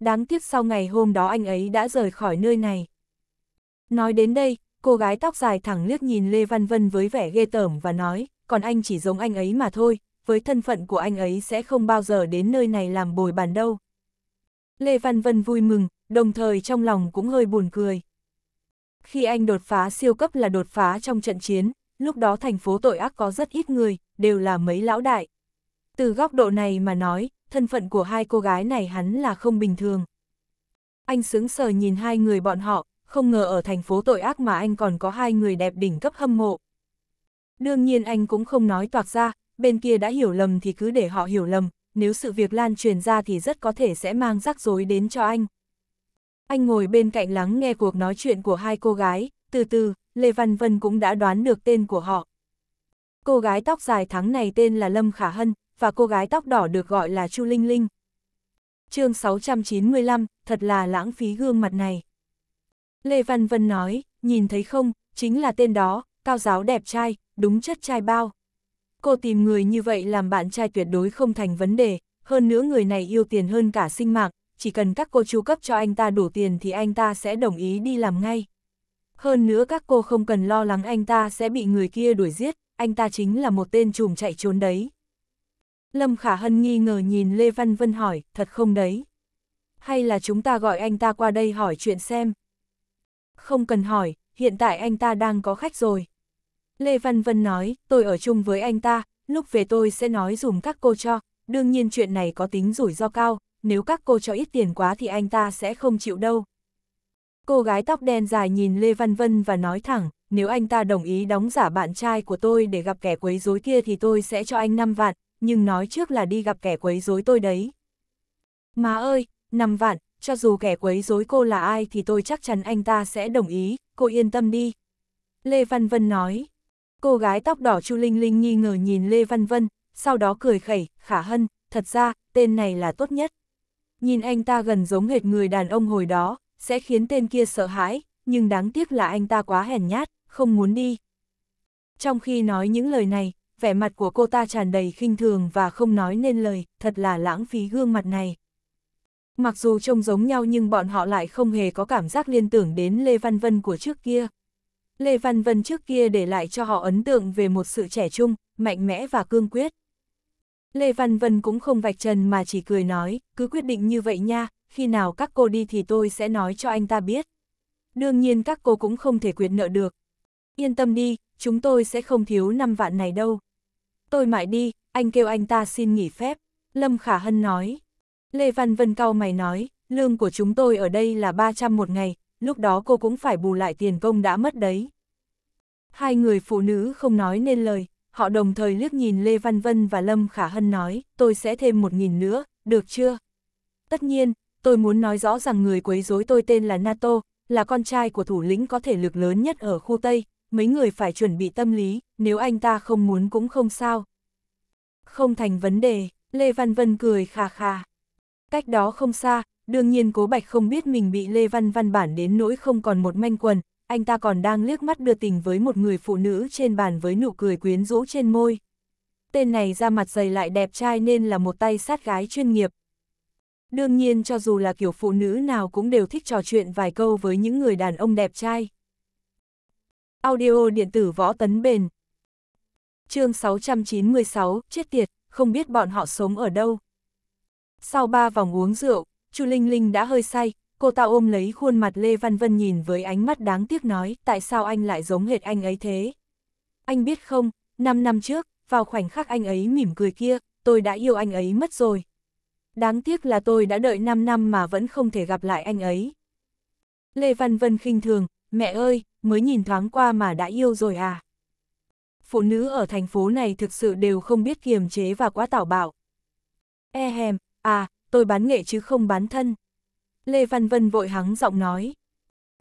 đáng tiếc sau ngày hôm đó anh ấy đã rời khỏi nơi này. Nói đến đây, cô gái tóc dài thẳng liếc nhìn Lê Văn Vân với vẻ ghê tởm và nói, còn anh chỉ giống anh ấy mà thôi, với thân phận của anh ấy sẽ không bao giờ đến nơi này làm bồi bàn đâu. Lê Văn Vân vui mừng, đồng thời trong lòng cũng hơi buồn cười. Khi anh đột phá siêu cấp là đột phá trong trận chiến, lúc đó thành phố tội ác có rất ít người, đều là mấy lão đại. Từ góc độ này mà nói, thân phận của hai cô gái này hắn là không bình thường. Anh sững sờ nhìn hai người bọn họ, không ngờ ở thành phố tội ác mà anh còn có hai người đẹp đỉnh cấp hâm mộ. Đương nhiên anh cũng không nói toạc ra, bên kia đã hiểu lầm thì cứ để họ hiểu lầm, nếu sự việc lan truyền ra thì rất có thể sẽ mang rắc rối đến cho anh. Anh ngồi bên cạnh lắng nghe cuộc nói chuyện của hai cô gái, từ từ, Lê Văn Vân cũng đã đoán được tên của họ. Cô gái tóc dài thắng này tên là Lâm Khả Hân, và cô gái tóc đỏ được gọi là Chu Linh Linh. chương 695, thật là lãng phí gương mặt này. Lê Văn Vân nói, nhìn thấy không, chính là tên đó, cao giáo đẹp trai, đúng chất trai bao. Cô tìm người như vậy làm bạn trai tuyệt đối không thành vấn đề, hơn nữa người này yêu tiền hơn cả sinh mạng, chỉ cần các cô chú cấp cho anh ta đủ tiền thì anh ta sẽ đồng ý đi làm ngay. Hơn nữa các cô không cần lo lắng anh ta sẽ bị người kia đuổi giết, anh ta chính là một tên trùm chạy trốn đấy. Lâm Khả Hân nghi ngờ nhìn Lê Văn Vân hỏi, thật không đấy? Hay là chúng ta gọi anh ta qua đây hỏi chuyện xem? Không cần hỏi, hiện tại anh ta đang có khách rồi. Lê Văn Vân nói, tôi ở chung với anh ta, lúc về tôi sẽ nói dùm các cô cho, đương nhiên chuyện này có tính rủi ro cao, nếu các cô cho ít tiền quá thì anh ta sẽ không chịu đâu. Cô gái tóc đen dài nhìn Lê Văn Vân và nói thẳng, nếu anh ta đồng ý đóng giả bạn trai của tôi để gặp kẻ quấy rối kia thì tôi sẽ cho anh 5 vạn, nhưng nói trước là đi gặp kẻ quấy rối tôi đấy. Má ơi, nằm vạn, cho dù kẻ quấy rối cô là ai thì tôi chắc chắn anh ta sẽ đồng ý, cô yên tâm đi. Lê Văn Vân nói. Cô gái tóc đỏ Chu Linh Linh nghi ngờ nhìn Lê Văn Vân, sau đó cười khẩy, khả hân, thật ra, tên này là tốt nhất. Nhìn anh ta gần giống hệt người đàn ông hồi đó, sẽ khiến tên kia sợ hãi, nhưng đáng tiếc là anh ta quá hèn nhát, không muốn đi. Trong khi nói những lời này, vẻ mặt của cô ta tràn đầy khinh thường và không nói nên lời, thật là lãng phí gương mặt này. Mặc dù trông giống nhau nhưng bọn họ lại không hề có cảm giác liên tưởng đến Lê Văn Vân của trước kia. Lê Văn Vân trước kia để lại cho họ ấn tượng về một sự trẻ trung, mạnh mẽ và cương quyết. Lê Văn Vân cũng không vạch trần mà chỉ cười nói, cứ quyết định như vậy nha, khi nào các cô đi thì tôi sẽ nói cho anh ta biết. Đương nhiên các cô cũng không thể quyệt nợ được. Yên tâm đi, chúng tôi sẽ không thiếu 5 vạn này đâu. Tôi mãi đi, anh kêu anh ta xin nghỉ phép. Lâm Khả Hân nói. Lê Văn Vân cao mày nói, lương của chúng tôi ở đây là 300 một ngày, lúc đó cô cũng phải bù lại tiền công đã mất đấy. Hai người phụ nữ không nói nên lời, họ đồng thời liếc nhìn Lê Văn Vân và Lâm Khả Hân nói, tôi sẽ thêm một nghìn nữa, được chưa? Tất nhiên, tôi muốn nói rõ rằng người quấy rối tôi tên là Nato, là con trai của thủ lĩnh có thể lực lớn nhất ở khu Tây, mấy người phải chuẩn bị tâm lý, nếu anh ta không muốn cũng không sao. Không thành vấn đề, Lê Văn Vân cười khà khà. Cách đó không xa, đương nhiên Cố Bạch không biết mình bị Lê Văn Văn bản đến nỗi không còn một manh quần, anh ta còn đang liếc mắt đưa tình với một người phụ nữ trên bàn với nụ cười quyến rũ trên môi. Tên này ra mặt dày lại đẹp trai nên là một tay sát gái chuyên nghiệp. Đương nhiên cho dù là kiểu phụ nữ nào cũng đều thích trò chuyện vài câu với những người đàn ông đẹp trai. Audio điện tử võ tấn bền. chương 696, chết tiệt, không biết bọn họ sống ở đâu. Sau ba vòng uống rượu, Chu Linh Linh đã hơi say, cô ta ôm lấy khuôn mặt Lê Văn Vân nhìn với ánh mắt đáng tiếc nói tại sao anh lại giống hệt anh ấy thế. Anh biết không, 5 năm trước, vào khoảnh khắc anh ấy mỉm cười kia, tôi đã yêu anh ấy mất rồi. Đáng tiếc là tôi đã đợi 5 năm mà vẫn không thể gặp lại anh ấy. Lê Văn Vân khinh thường, mẹ ơi, mới nhìn thoáng qua mà đã yêu rồi à. Phụ nữ ở thành phố này thực sự đều không biết kiềm chế và quá tảo bạo. E hèm, à, tôi bán nghệ chứ không bán thân. Lê Văn Vân vội hắng giọng nói.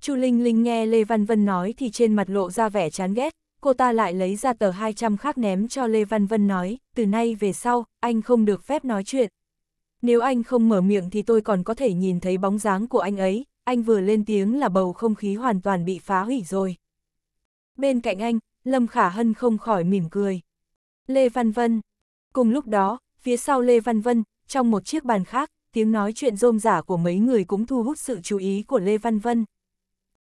Chu Linh Linh nghe Lê Văn Vân nói thì trên mặt lộ ra vẻ chán ghét, cô ta lại lấy ra tờ 200 khác ném cho Lê Văn Vân nói, từ nay về sau, anh không được phép nói chuyện. Nếu anh không mở miệng thì tôi còn có thể nhìn thấy bóng dáng của anh ấy, anh vừa lên tiếng là bầu không khí hoàn toàn bị phá hủy rồi. Bên cạnh anh, Lâm Khả Hân không khỏi mỉm cười. Lê Văn Vân. Cùng lúc đó, phía sau Lê Văn Vân, trong một chiếc bàn khác, tiếng nói chuyện rôm giả của mấy người cũng thu hút sự chú ý của Lê Văn Vân.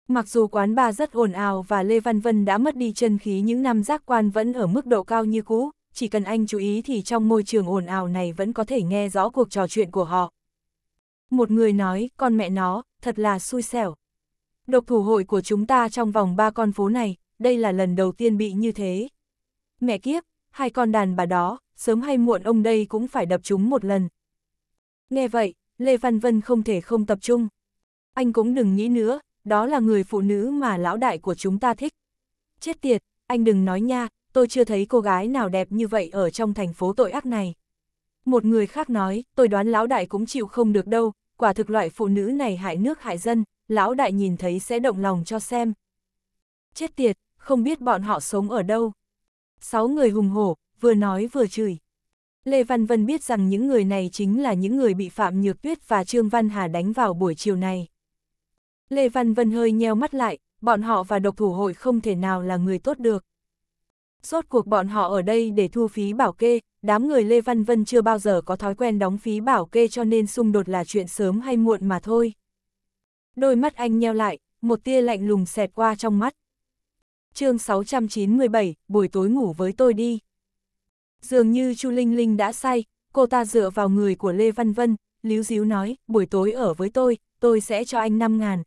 Mặc dù quán bar rất ồn ào và Lê Văn Vân đã mất đi chân khí những năm giác quan vẫn ở mức độ cao như cũ, chỉ cần anh chú ý thì trong môi trường ồn ào này vẫn có thể nghe rõ cuộc trò chuyện của họ. Một người nói, con mẹ nó, thật là xui xẻo. Độc thủ hội của chúng ta trong vòng ba con phố này, đây là lần đầu tiên bị như thế. Mẹ kiếp, hai con đàn bà đó, sớm hay muộn ông đây cũng phải đập chúng một lần. Nghe vậy, Lê Văn Vân không thể không tập trung. Anh cũng đừng nghĩ nữa, đó là người phụ nữ mà lão đại của chúng ta thích. Chết tiệt, anh đừng nói nha, tôi chưa thấy cô gái nào đẹp như vậy ở trong thành phố tội ác này. Một người khác nói, tôi đoán lão đại cũng chịu không được đâu, quả thực loại phụ nữ này hại nước hại dân, lão đại nhìn thấy sẽ động lòng cho xem. Chết tiệt, không biết bọn họ sống ở đâu. Sáu người hùng hổ, vừa nói vừa chửi. Lê Văn Vân biết rằng những người này chính là những người bị Phạm Nhược Tuyết và Trương Văn Hà đánh vào buổi chiều này. Lê Văn Vân hơi nheo mắt lại, bọn họ và độc thủ hội không thể nào là người tốt được. Rốt cuộc bọn họ ở đây để thu phí bảo kê, đám người Lê Văn Vân chưa bao giờ có thói quen đóng phí bảo kê cho nên xung đột là chuyện sớm hay muộn mà thôi. Đôi mắt anh nheo lại, một tia lạnh lùng xẹt qua trong mắt. chương 697, buổi tối ngủ với tôi đi. Dường như Chu Linh Linh đã say, cô ta dựa vào người của Lê Văn Vân, líu díu nói, buổi tối ở với tôi, tôi sẽ cho anh 5 ngàn.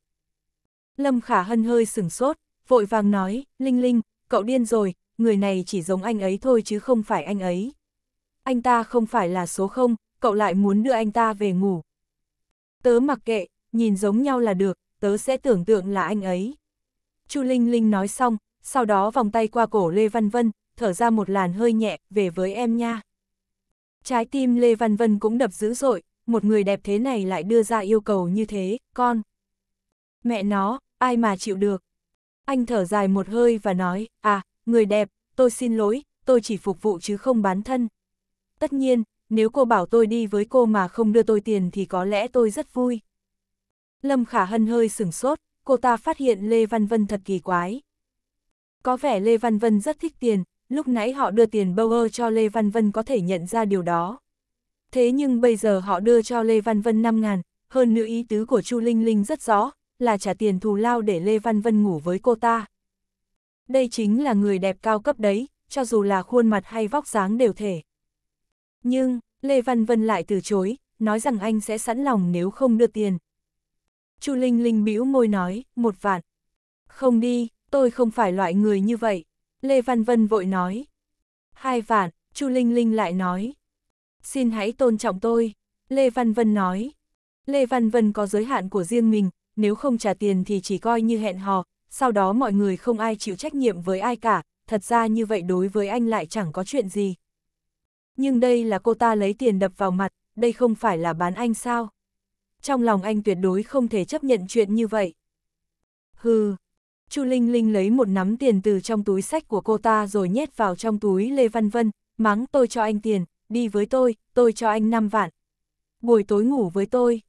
Lâm Khả Hân hơi sửng sốt, vội vàng nói, Linh Linh, cậu điên rồi, người này chỉ giống anh ấy thôi chứ không phải anh ấy anh ta không phải là số không, cậu lại muốn đưa anh ta về ngủ. Tớ mặc kệ, nhìn giống nhau là được, tớ sẽ tưởng tượng là anh ấy. Chu Linh Linh nói xong, sau đó vòng tay qua cổ Lê Văn Vân, thở ra một làn hơi nhẹ, về với em nha. Trái tim Lê Văn Vân cũng đập dữ dội, một người đẹp thế này lại đưa ra yêu cầu như thế, con. Mẹ nó, ai mà chịu được. Anh thở dài một hơi và nói, à, người đẹp, tôi xin lỗi, tôi chỉ phục vụ chứ không bán thân. Tất nhiên, nếu cô bảo tôi đi với cô mà không đưa tôi tiền thì có lẽ tôi rất vui. Lâm Khả Hân hơi sửng sốt, cô ta phát hiện Lê Văn Vân thật kỳ quái. Có vẻ Lê Văn Vân rất thích tiền, lúc nãy họ đưa tiền Bauer cho Lê Văn Vân có thể nhận ra điều đó. Thế nhưng bây giờ họ đưa cho Lê Văn Vân 5 ngàn, hơn nữa ý tứ của Chu Linh Linh rất rõ, là trả tiền thù lao để Lê Văn Vân ngủ với cô ta. Đây chính là người đẹp cao cấp đấy, cho dù là khuôn mặt hay vóc dáng đều thể. Nhưng, Lê Văn Vân lại từ chối, nói rằng anh sẽ sẵn lòng nếu không đưa tiền. Chu Linh Linh bĩu môi nói, một vạn. Không đi, tôi không phải loại người như vậy. Lê Văn Vân vội nói. Hai vạn, Chu Linh Linh lại nói. Xin hãy tôn trọng tôi, Lê Văn Vân nói. Lê Văn Vân có giới hạn của riêng mình, nếu không trả tiền thì chỉ coi như hẹn hò, sau đó mọi người không ai chịu trách nhiệm với ai cả, thật ra như vậy đối với anh lại chẳng có chuyện gì nhưng đây là cô ta lấy tiền đập vào mặt, đây không phải là bán anh sao? Trong lòng anh tuyệt đối không thể chấp nhận chuyện như vậy. Hừ, Chu Linh Linh lấy một nắm tiền từ trong túi sách của cô ta rồi nhét vào trong túi Lê Văn Vân, mắng tôi cho anh tiền, đi với tôi, tôi cho anh 5 vạn. Buổi tối ngủ với tôi.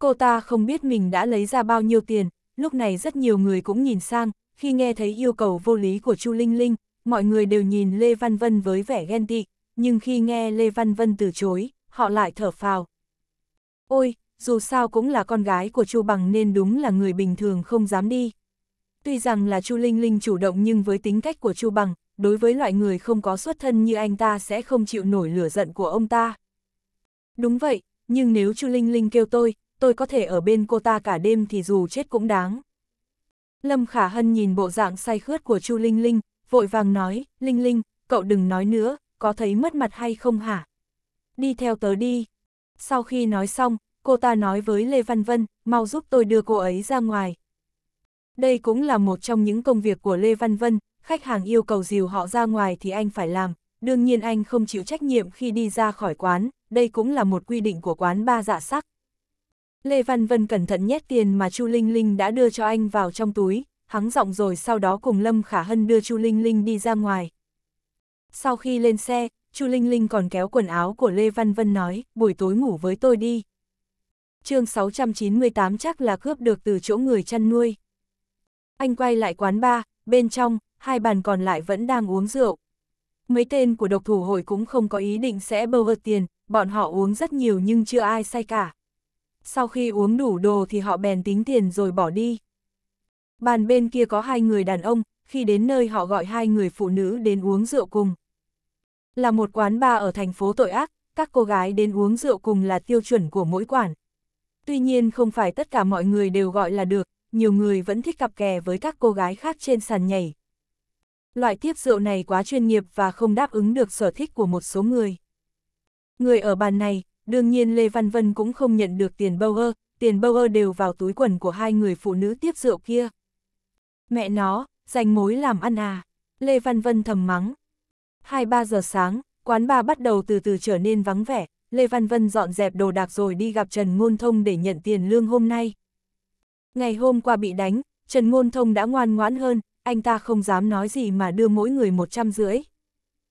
Cô ta không biết mình đã lấy ra bao nhiêu tiền, lúc này rất nhiều người cũng nhìn sang, khi nghe thấy yêu cầu vô lý của Chu Linh Linh, mọi người đều nhìn Lê Văn Vân với vẻ ghen tị, nhưng khi nghe Lê Văn Vân từ chối, họ lại thở phào. Ôi, dù sao cũng là con gái của Chu Bằng nên đúng là người bình thường không dám đi. Tuy rằng là Chu Linh Linh chủ động nhưng với tính cách của Chu Bằng, đối với loại người không có xuất thân như anh ta sẽ không chịu nổi lửa giận của ông ta. Đúng vậy, nhưng nếu Chu Linh Linh kêu tôi, tôi có thể ở bên cô ta cả đêm thì dù chết cũng đáng. Lâm Khả Hân nhìn bộ dạng say khướt của Chu Linh Linh, vội vàng nói, Linh Linh, cậu đừng nói nữa, có thấy mất mặt hay không hả? Đi theo tớ đi. Sau khi nói xong, cô ta nói với Lê Văn Vân, mau giúp tôi đưa cô ấy ra ngoài. Đây cũng là một trong những công việc của Lê Văn Vân, khách hàng yêu cầu dìu họ ra ngoài thì anh phải làm, đương nhiên anh không chịu trách nhiệm khi đi ra khỏi quán, đây cũng là một quy định của quán ba dạ sắc. Lê Văn Vân cẩn thận nhét tiền mà Chu Linh Linh đã đưa cho anh vào trong túi, hắng giọng rồi sau đó cùng Lâm Khả Hân đưa Chu Linh Linh đi ra ngoài. Sau khi lên xe, Chu Linh Linh còn kéo quần áo của Lê Văn Vân nói, buổi tối ngủ với tôi đi. chương 698 chắc là cướp được từ chỗ người chăn nuôi. Anh quay lại quán ba bên trong, hai bàn còn lại vẫn đang uống rượu. Mấy tên của độc thủ hội cũng không có ý định sẽ bơ vợt tiền, bọn họ uống rất nhiều nhưng chưa ai say cả. Sau khi uống đủ đồ thì họ bèn tính tiền rồi bỏ đi. Bàn bên kia có hai người đàn ông, khi đến nơi họ gọi hai người phụ nữ đến uống rượu cùng. Là một quán bar ở thành phố tội ác, các cô gái đến uống rượu cùng là tiêu chuẩn của mỗi quản. Tuy nhiên không phải tất cả mọi người đều gọi là được, nhiều người vẫn thích cặp kè với các cô gái khác trên sàn nhảy. Loại tiếp rượu này quá chuyên nghiệp và không đáp ứng được sở thích của một số người. Người ở bàn này, đương nhiên Lê Văn Vân cũng không nhận được tiền bâu ơ, tiền bâu ơ đều vào túi quần của hai người phụ nữ tiếp rượu kia. Mẹ nó, dành mối làm ăn à, Lê Văn Vân thầm mắng, 2-3 giờ sáng, quán bar bắt đầu từ từ trở nên vắng vẻ, Lê Văn Vân dọn dẹp đồ đạc rồi đi gặp Trần Ngôn Thông để nhận tiền lương hôm nay. Ngày hôm qua bị đánh, Trần Ngôn Thông đã ngoan ngoãn hơn, anh ta không dám nói gì mà đưa mỗi người 150.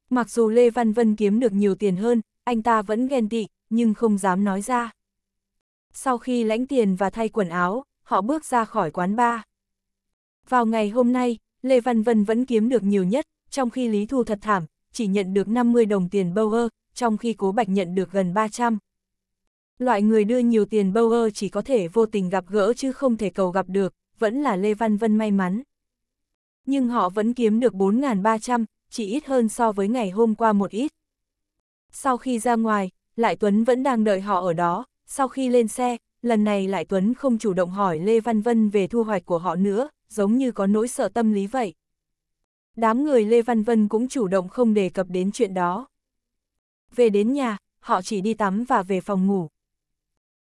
Mặc dù Lê Văn Vân kiếm được nhiều tiền hơn, anh ta vẫn ghen tị, nhưng không dám nói ra. Sau khi lãnh tiền và thay quần áo, họ bước ra khỏi quán bar. Vào ngày hôm nay, Lê Văn Vân vẫn kiếm được nhiều nhất, trong khi Lý Thu thật thảm, chỉ nhận được 50 đồng tiền Bauer, trong khi Cố Bạch nhận được gần 300. Loại người đưa nhiều tiền Bauer chỉ có thể vô tình gặp gỡ chứ không thể cầu gặp được, vẫn là Lê Văn Vân may mắn. Nhưng họ vẫn kiếm được 4.300, chỉ ít hơn so với ngày hôm qua một ít. Sau khi ra ngoài, Lại Tuấn vẫn đang đợi họ ở đó, sau khi lên xe, lần này Lại Tuấn không chủ động hỏi Lê Văn Vân về thu hoạch của họ nữa, giống như có nỗi sợ tâm lý vậy đám người Lê Văn Vân cũng chủ động không đề cập đến chuyện đó. Về đến nhà, họ chỉ đi tắm và về phòng ngủ.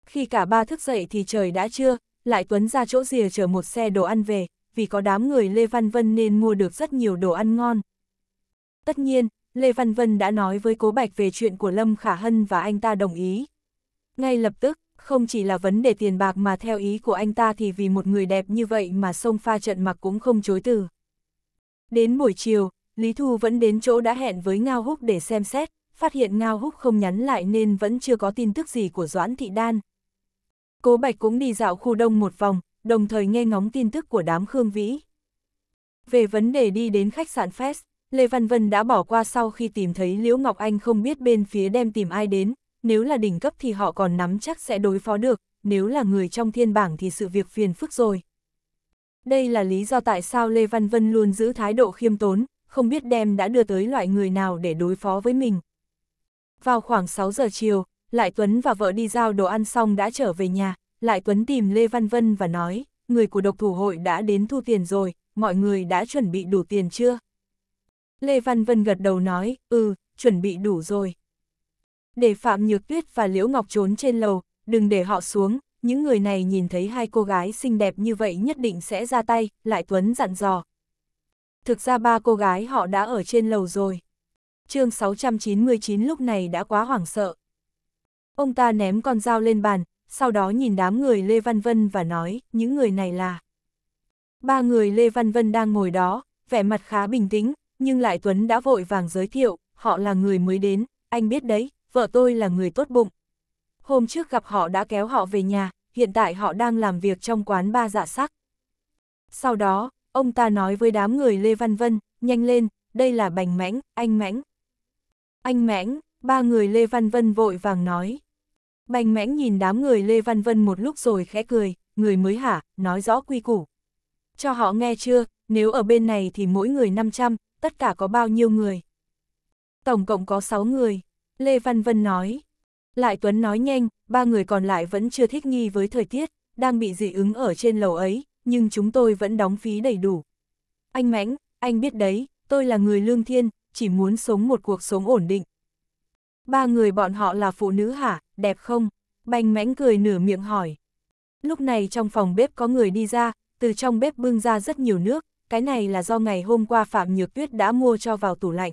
Khi cả ba thức dậy thì trời đã trưa, lại Tuấn ra chỗ rìa chờ một xe đồ ăn về, vì có đám người Lê Văn Vân nên mua được rất nhiều đồ ăn ngon. Tất nhiên, Lê Văn Vân đã nói với Cố Bạch về chuyện của Lâm Khả Hân và anh ta đồng ý. Ngay lập tức, không chỉ là vấn đề tiền bạc mà theo ý của anh ta thì vì một người đẹp như vậy mà sông pha trận mặc cũng không chối từ. Đến buổi chiều, Lý Thu vẫn đến chỗ đã hẹn với Ngao Húc để xem xét, phát hiện Ngao Húc không nhắn lại nên vẫn chưa có tin tức gì của Doãn Thị Đan. Cố Bạch cũng đi dạo khu đông một vòng, đồng thời nghe ngóng tin tức của đám Khương Vĩ. Về vấn đề đi đến khách sạn Fest, Lê Văn Vân đã bỏ qua sau khi tìm thấy Liễu Ngọc Anh không biết bên phía đem tìm ai đến, nếu là đỉnh cấp thì họ còn nắm chắc sẽ đối phó được, nếu là người trong thiên bảng thì sự việc phiền phức rồi. Đây là lý do tại sao Lê Văn Vân luôn giữ thái độ khiêm tốn, không biết đem đã đưa tới loại người nào để đối phó với mình. Vào khoảng 6 giờ chiều, Lại Tuấn và vợ đi giao đồ ăn xong đã trở về nhà, Lại Tuấn tìm Lê Văn Vân và nói, người của độc thủ hội đã đến thu tiền rồi, mọi người đã chuẩn bị đủ tiền chưa? Lê Văn Vân gật đầu nói, ừ, chuẩn bị đủ rồi. Để Phạm Nhược Tuyết và Liễu Ngọc trốn trên lầu, đừng để họ xuống, những người này nhìn thấy hai cô gái xinh đẹp như vậy nhất định sẽ ra tay, lại Tuấn dặn dò. Thực ra ba cô gái họ đã ở trên lầu rồi. chương 699 lúc này đã quá hoảng sợ. Ông ta ném con dao lên bàn, sau đó nhìn đám người Lê Văn Vân và nói, những người này là... Ba người Lê Văn Vân đang ngồi đó, vẻ mặt khá bình tĩnh, nhưng lại Tuấn đã vội vàng giới thiệu, họ là người mới đến, anh biết đấy, vợ tôi là người tốt bụng, hôm trước gặp họ đã kéo họ về nhà, hiện tại họ đang làm việc trong quán ba dạ sắc. Sau đó, ông ta nói với đám người Lê Văn Vân, nhanh lên, đây là Bành Mãnh, anh Mãnh. Anh Mãnh, ba người Lê Văn Vân vội vàng nói. Bành Mãnh nhìn đám người Lê Văn Vân một lúc rồi khẽ cười, người mới hả, nói rõ quy củ. Cho họ nghe chưa, nếu ở bên này thì mỗi người 500, tất cả có bao nhiêu người? Tổng cộng có 6 người, Lê Văn Vân nói. Lại Tuấn nói nhanh, ba người còn lại vẫn chưa thích nghi với thời tiết, đang bị dị ứng ở trên lầu ấy, nhưng chúng tôi vẫn đóng phí đầy đủ. Anh Mãnh, anh biết đấy, tôi là người lương thiên, chỉ muốn sống một cuộc sống ổn định. Ba người bọn họ là phụ nữ hả, đẹp không? Bành Mãnh cười nửa miệng hỏi. Lúc này trong phòng bếp có người đi ra, từ trong bếp bưng ra rất nhiều nước, cái này là do ngày hôm qua Phạm Nhược Tuyết đã mua cho vào tủ lạnh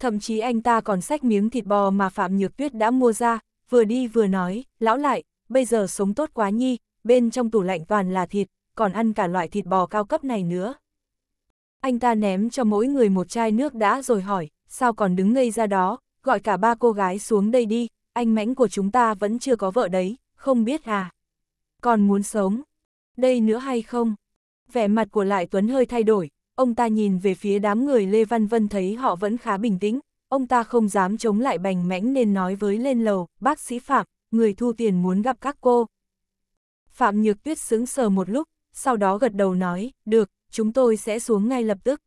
thậm chí anh ta còn xách miếng thịt bò mà Phạm Nhược Tuyết đã mua ra, vừa đi vừa nói, lão lại, bây giờ sống tốt quá nhi, bên trong tủ lạnh toàn là thịt, còn ăn cả loại thịt bò cao cấp này nữa. Anh ta ném cho mỗi người một chai nước đã rồi hỏi, sao còn đứng ngây ra đó, gọi cả ba cô gái xuống đây đi, anh mãnh của chúng ta vẫn chưa có vợ đấy, không biết à. Còn muốn sống, đây nữa hay không? Vẻ mặt của Lại Tuấn hơi thay đổi, ông ta nhìn về phía đám người Lê Văn Vân thấy họ vẫn khá bình tĩnh, ông ta không dám chống lại bành mãnh nên nói với lên lầu, bác sĩ Phạm, người thu tiền muốn gặp các cô. Phạm Nhược Tuyết sững sờ một lúc, sau đó gật đầu nói, được, chúng tôi sẽ xuống ngay lập tức.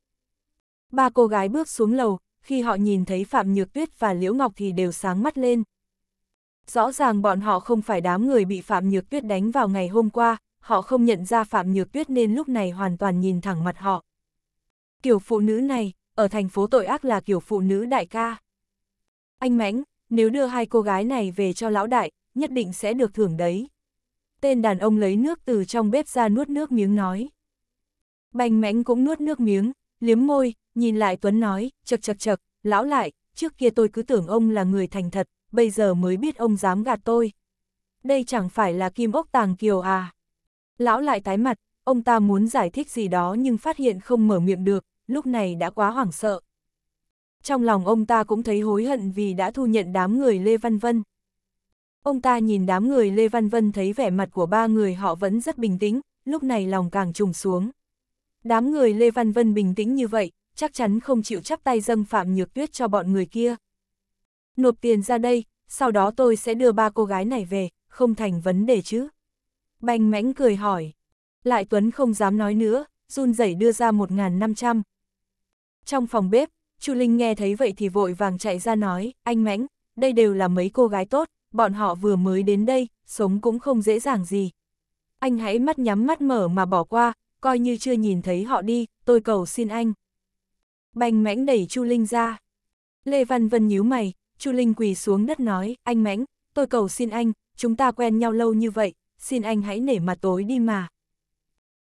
Ba cô gái bước xuống lầu, khi họ nhìn thấy Phạm Nhược Tuyết và Liễu Ngọc thì đều sáng mắt lên. Rõ ràng bọn họ không phải đám người bị Phạm Nhược Tuyết đánh vào ngày hôm qua, họ không nhận ra Phạm Nhược Tuyết nên lúc này hoàn toàn nhìn thẳng mặt họ. Kiểu phụ nữ này, ở thành phố tội ác là kiểu phụ nữ đại ca. Anh Mãnh, nếu đưa hai cô gái này về cho lão đại, nhất định sẽ được thưởng đấy. Tên đàn ông lấy nước từ trong bếp ra nuốt nước miếng nói. Bành Mãnh cũng nuốt nước miếng, liếm môi, nhìn lại Tuấn nói, chật chật chật, lão lại, trước kia tôi cứ tưởng ông là người thành thật, bây giờ mới biết ông dám gạt tôi. Đây chẳng phải là kim ốc tàng kiều à. Lão lại tái mặt, Ông ta muốn giải thích gì đó nhưng phát hiện không mở miệng được, lúc này đã quá hoảng sợ. Trong lòng ông ta cũng thấy hối hận vì đã thu nhận đám người Lê Văn Vân. Ông ta nhìn đám người Lê Văn Vân thấy vẻ mặt của ba người họ vẫn rất bình tĩnh, lúc này lòng càng trùng xuống. Đám người Lê Văn Vân bình tĩnh như vậy, chắc chắn không chịu chắp tay dâng Phạm Nhược Tuyết cho bọn người kia. Nộp tiền ra đây, sau đó tôi sẽ đưa ba cô gái này về, không thành vấn đề chứ. Bành mãnh cười hỏi. Lại Tuấn không dám nói nữa, run rẩy đưa ra 1.500. Trong phòng bếp, Chu Linh nghe thấy vậy thì vội vàng chạy ra nói, anh Mãnh, đây đều là mấy cô gái tốt, bọn họ vừa mới đến đây, sống cũng không dễ dàng gì. Anh hãy mắt nhắm mắt mở mà bỏ qua, coi như chưa nhìn thấy họ đi, tôi cầu xin anh. Bành Mãnh đẩy Chu Linh ra. Lê Văn Vân nhíu mày, Chu Linh quỳ xuống đất nói, anh Mãnh, tôi cầu xin anh, chúng ta quen nhau lâu như vậy, xin anh hãy nể mặt tối đi mà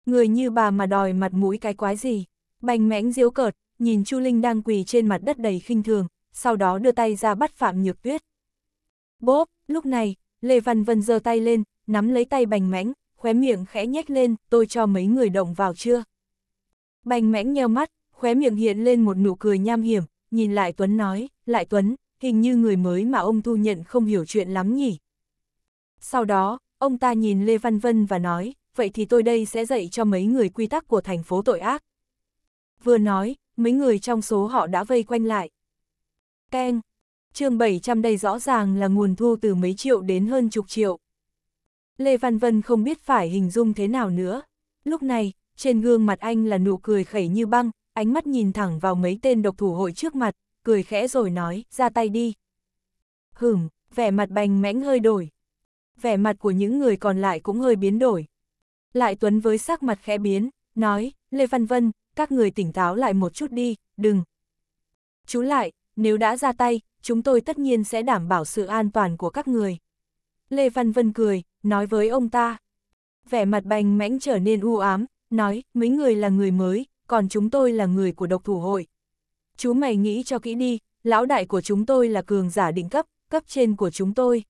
người như bà mà đòi mặt mũi cái quái gì, bành Mẽn diếu cợt, nhìn Chu Linh đang quỳ trên mặt đất đầy khinh thường, sau đó đưa tay ra bắt Phạm Nhược Tuyết. Bốp, lúc này, Lê Văn Vân giơ tay lên, nắm lấy tay bành Mẽn, khóe miệng khẽ nhếch lên, tôi cho mấy người động vào chưa. Bành Mẽn nheo mắt, khóe miệng hiện lên một nụ cười nham hiểm, nhìn lại Tuấn nói, lại Tuấn, hình như người mới mà ông thu nhận không hiểu chuyện lắm nhỉ. Sau đó, ông ta nhìn Lê Văn Vân và nói, vậy thì tôi đây sẽ dạy cho mấy người quy tắc của thành phố tội ác. Vừa nói, mấy người trong số họ đã vây quanh lại. Keng, chương 700 đây rõ ràng là nguồn thu từ mấy triệu đến hơn chục triệu. Lê Văn Vân không biết phải hình dung thế nào nữa. Lúc này, trên gương mặt anh là nụ cười khẩy như băng, ánh mắt nhìn thẳng vào mấy tên độc thủ hội trước mặt, cười khẽ rồi nói, ra tay đi. Hửm, vẻ mặt bành mẽnh hơi đổi. Vẻ mặt của những người còn lại cũng hơi biến đổi. Lại Tuấn với sắc mặt khẽ biến, nói, Lê Văn Vân, các người tỉnh táo lại một chút đi, đừng. Chú lại, nếu đã ra tay, chúng tôi tất nhiên sẽ đảm bảo sự an toàn của các người. Lê Văn Vân cười, nói với ông ta. Vẻ mặt bành mãnh trở nên u ám, nói, mấy người là người mới, còn chúng tôi là người của độc thủ hội. Chú mày nghĩ cho kỹ đi, lão đại của chúng tôi là cường giả định cấp, cấp trên của chúng tôi.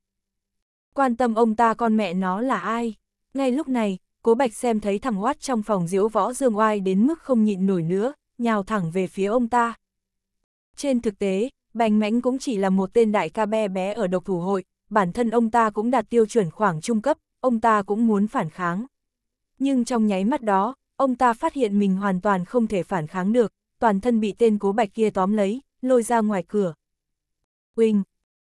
Quan tâm ông ta con mẹ nó là ai? Ngay lúc này, Cố Bạch xem thấy thằng Hoát trong phòng diễu võ Dương Oai đến mức không nhịn nổi nữa, nhào thẳng về phía ông ta. Trên thực tế, Bành Mãnh cũng chỉ là một tên đại ca bé bé ở độc thủ hội, bản thân ông ta cũng đạt tiêu chuẩn khoảng trung cấp, ông ta cũng muốn phản kháng. Nhưng trong nháy mắt đó, ông ta phát hiện mình hoàn toàn không thể phản kháng được, toàn thân bị tên cố bạch kia tóm lấy, lôi ra ngoài cửa. Quỳnh!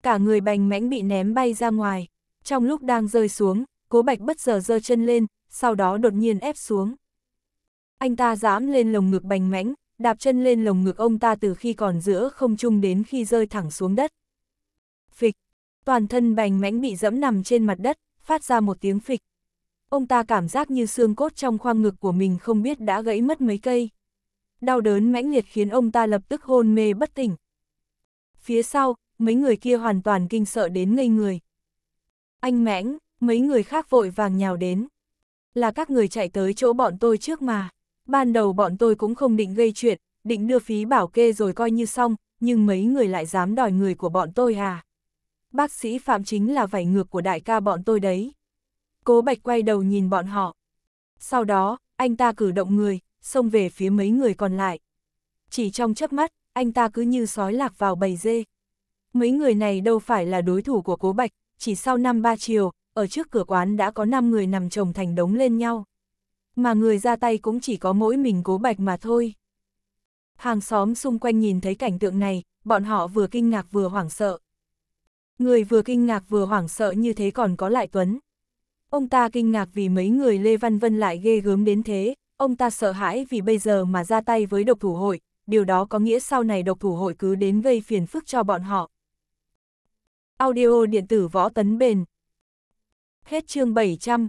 Cả người bành mãnh bị ném bay ra ngoài. Trong lúc đang rơi xuống, cố bạch bất giờ giơ chân lên, sau đó đột nhiên ép xuống. Anh ta dám lên lồng ngực bành mãnh, đạp chân lên lồng ngực ông ta từ khi còn giữa không trung đến khi rơi thẳng xuống đất. Phịch, toàn thân bành mãnh bị dẫm nằm trên mặt đất, phát ra một tiếng phịch. Ông ta cảm giác như xương cốt trong khoang ngực của mình không biết đã gãy mất mấy cây. Đau đớn mãnh liệt khiến ông ta lập tức hôn mê bất tỉnh. Phía sau, mấy người kia hoàn toàn kinh sợ đến ngây người. Anh mãnh, mấy người khác vội vàng nhào đến là các người chạy tới chỗ bọn tôi trước mà. Ban đầu bọn tôi cũng không định gây chuyện, định đưa phí bảo kê rồi coi như xong, nhưng mấy người lại dám đòi người của bọn tôi à. Bác sĩ Phạm chính là vảy ngược của đại ca bọn tôi đấy. Cố Bạch quay đầu nhìn bọn họ. Sau đó, anh ta cử động người, xông về phía mấy người còn lại. Chỉ trong chớp mắt, anh ta cứ như sói lạc vào bầy dê. Mấy người này đâu phải là đối thủ của Cố Bạch, chỉ sau năm ba chiều, ở trước cửa quán đã có 5 người nằm chồng thành đống lên nhau. Mà người ra tay cũng chỉ có mỗi mình cố bạch mà thôi. Hàng xóm xung quanh nhìn thấy cảnh tượng này, bọn họ vừa kinh ngạc vừa hoảng sợ. Người vừa kinh ngạc vừa hoảng sợ như thế còn có lại Tuấn. Ông ta kinh ngạc vì mấy người Lê Văn Vân lại ghê gớm đến thế, ông ta sợ hãi vì bây giờ mà ra tay với độc thủ hội, điều đó có nghĩa sau này độc thủ hội cứ đến gây phiền phức cho bọn họ. Audio điện tử võ tấn bền, Hết chương 700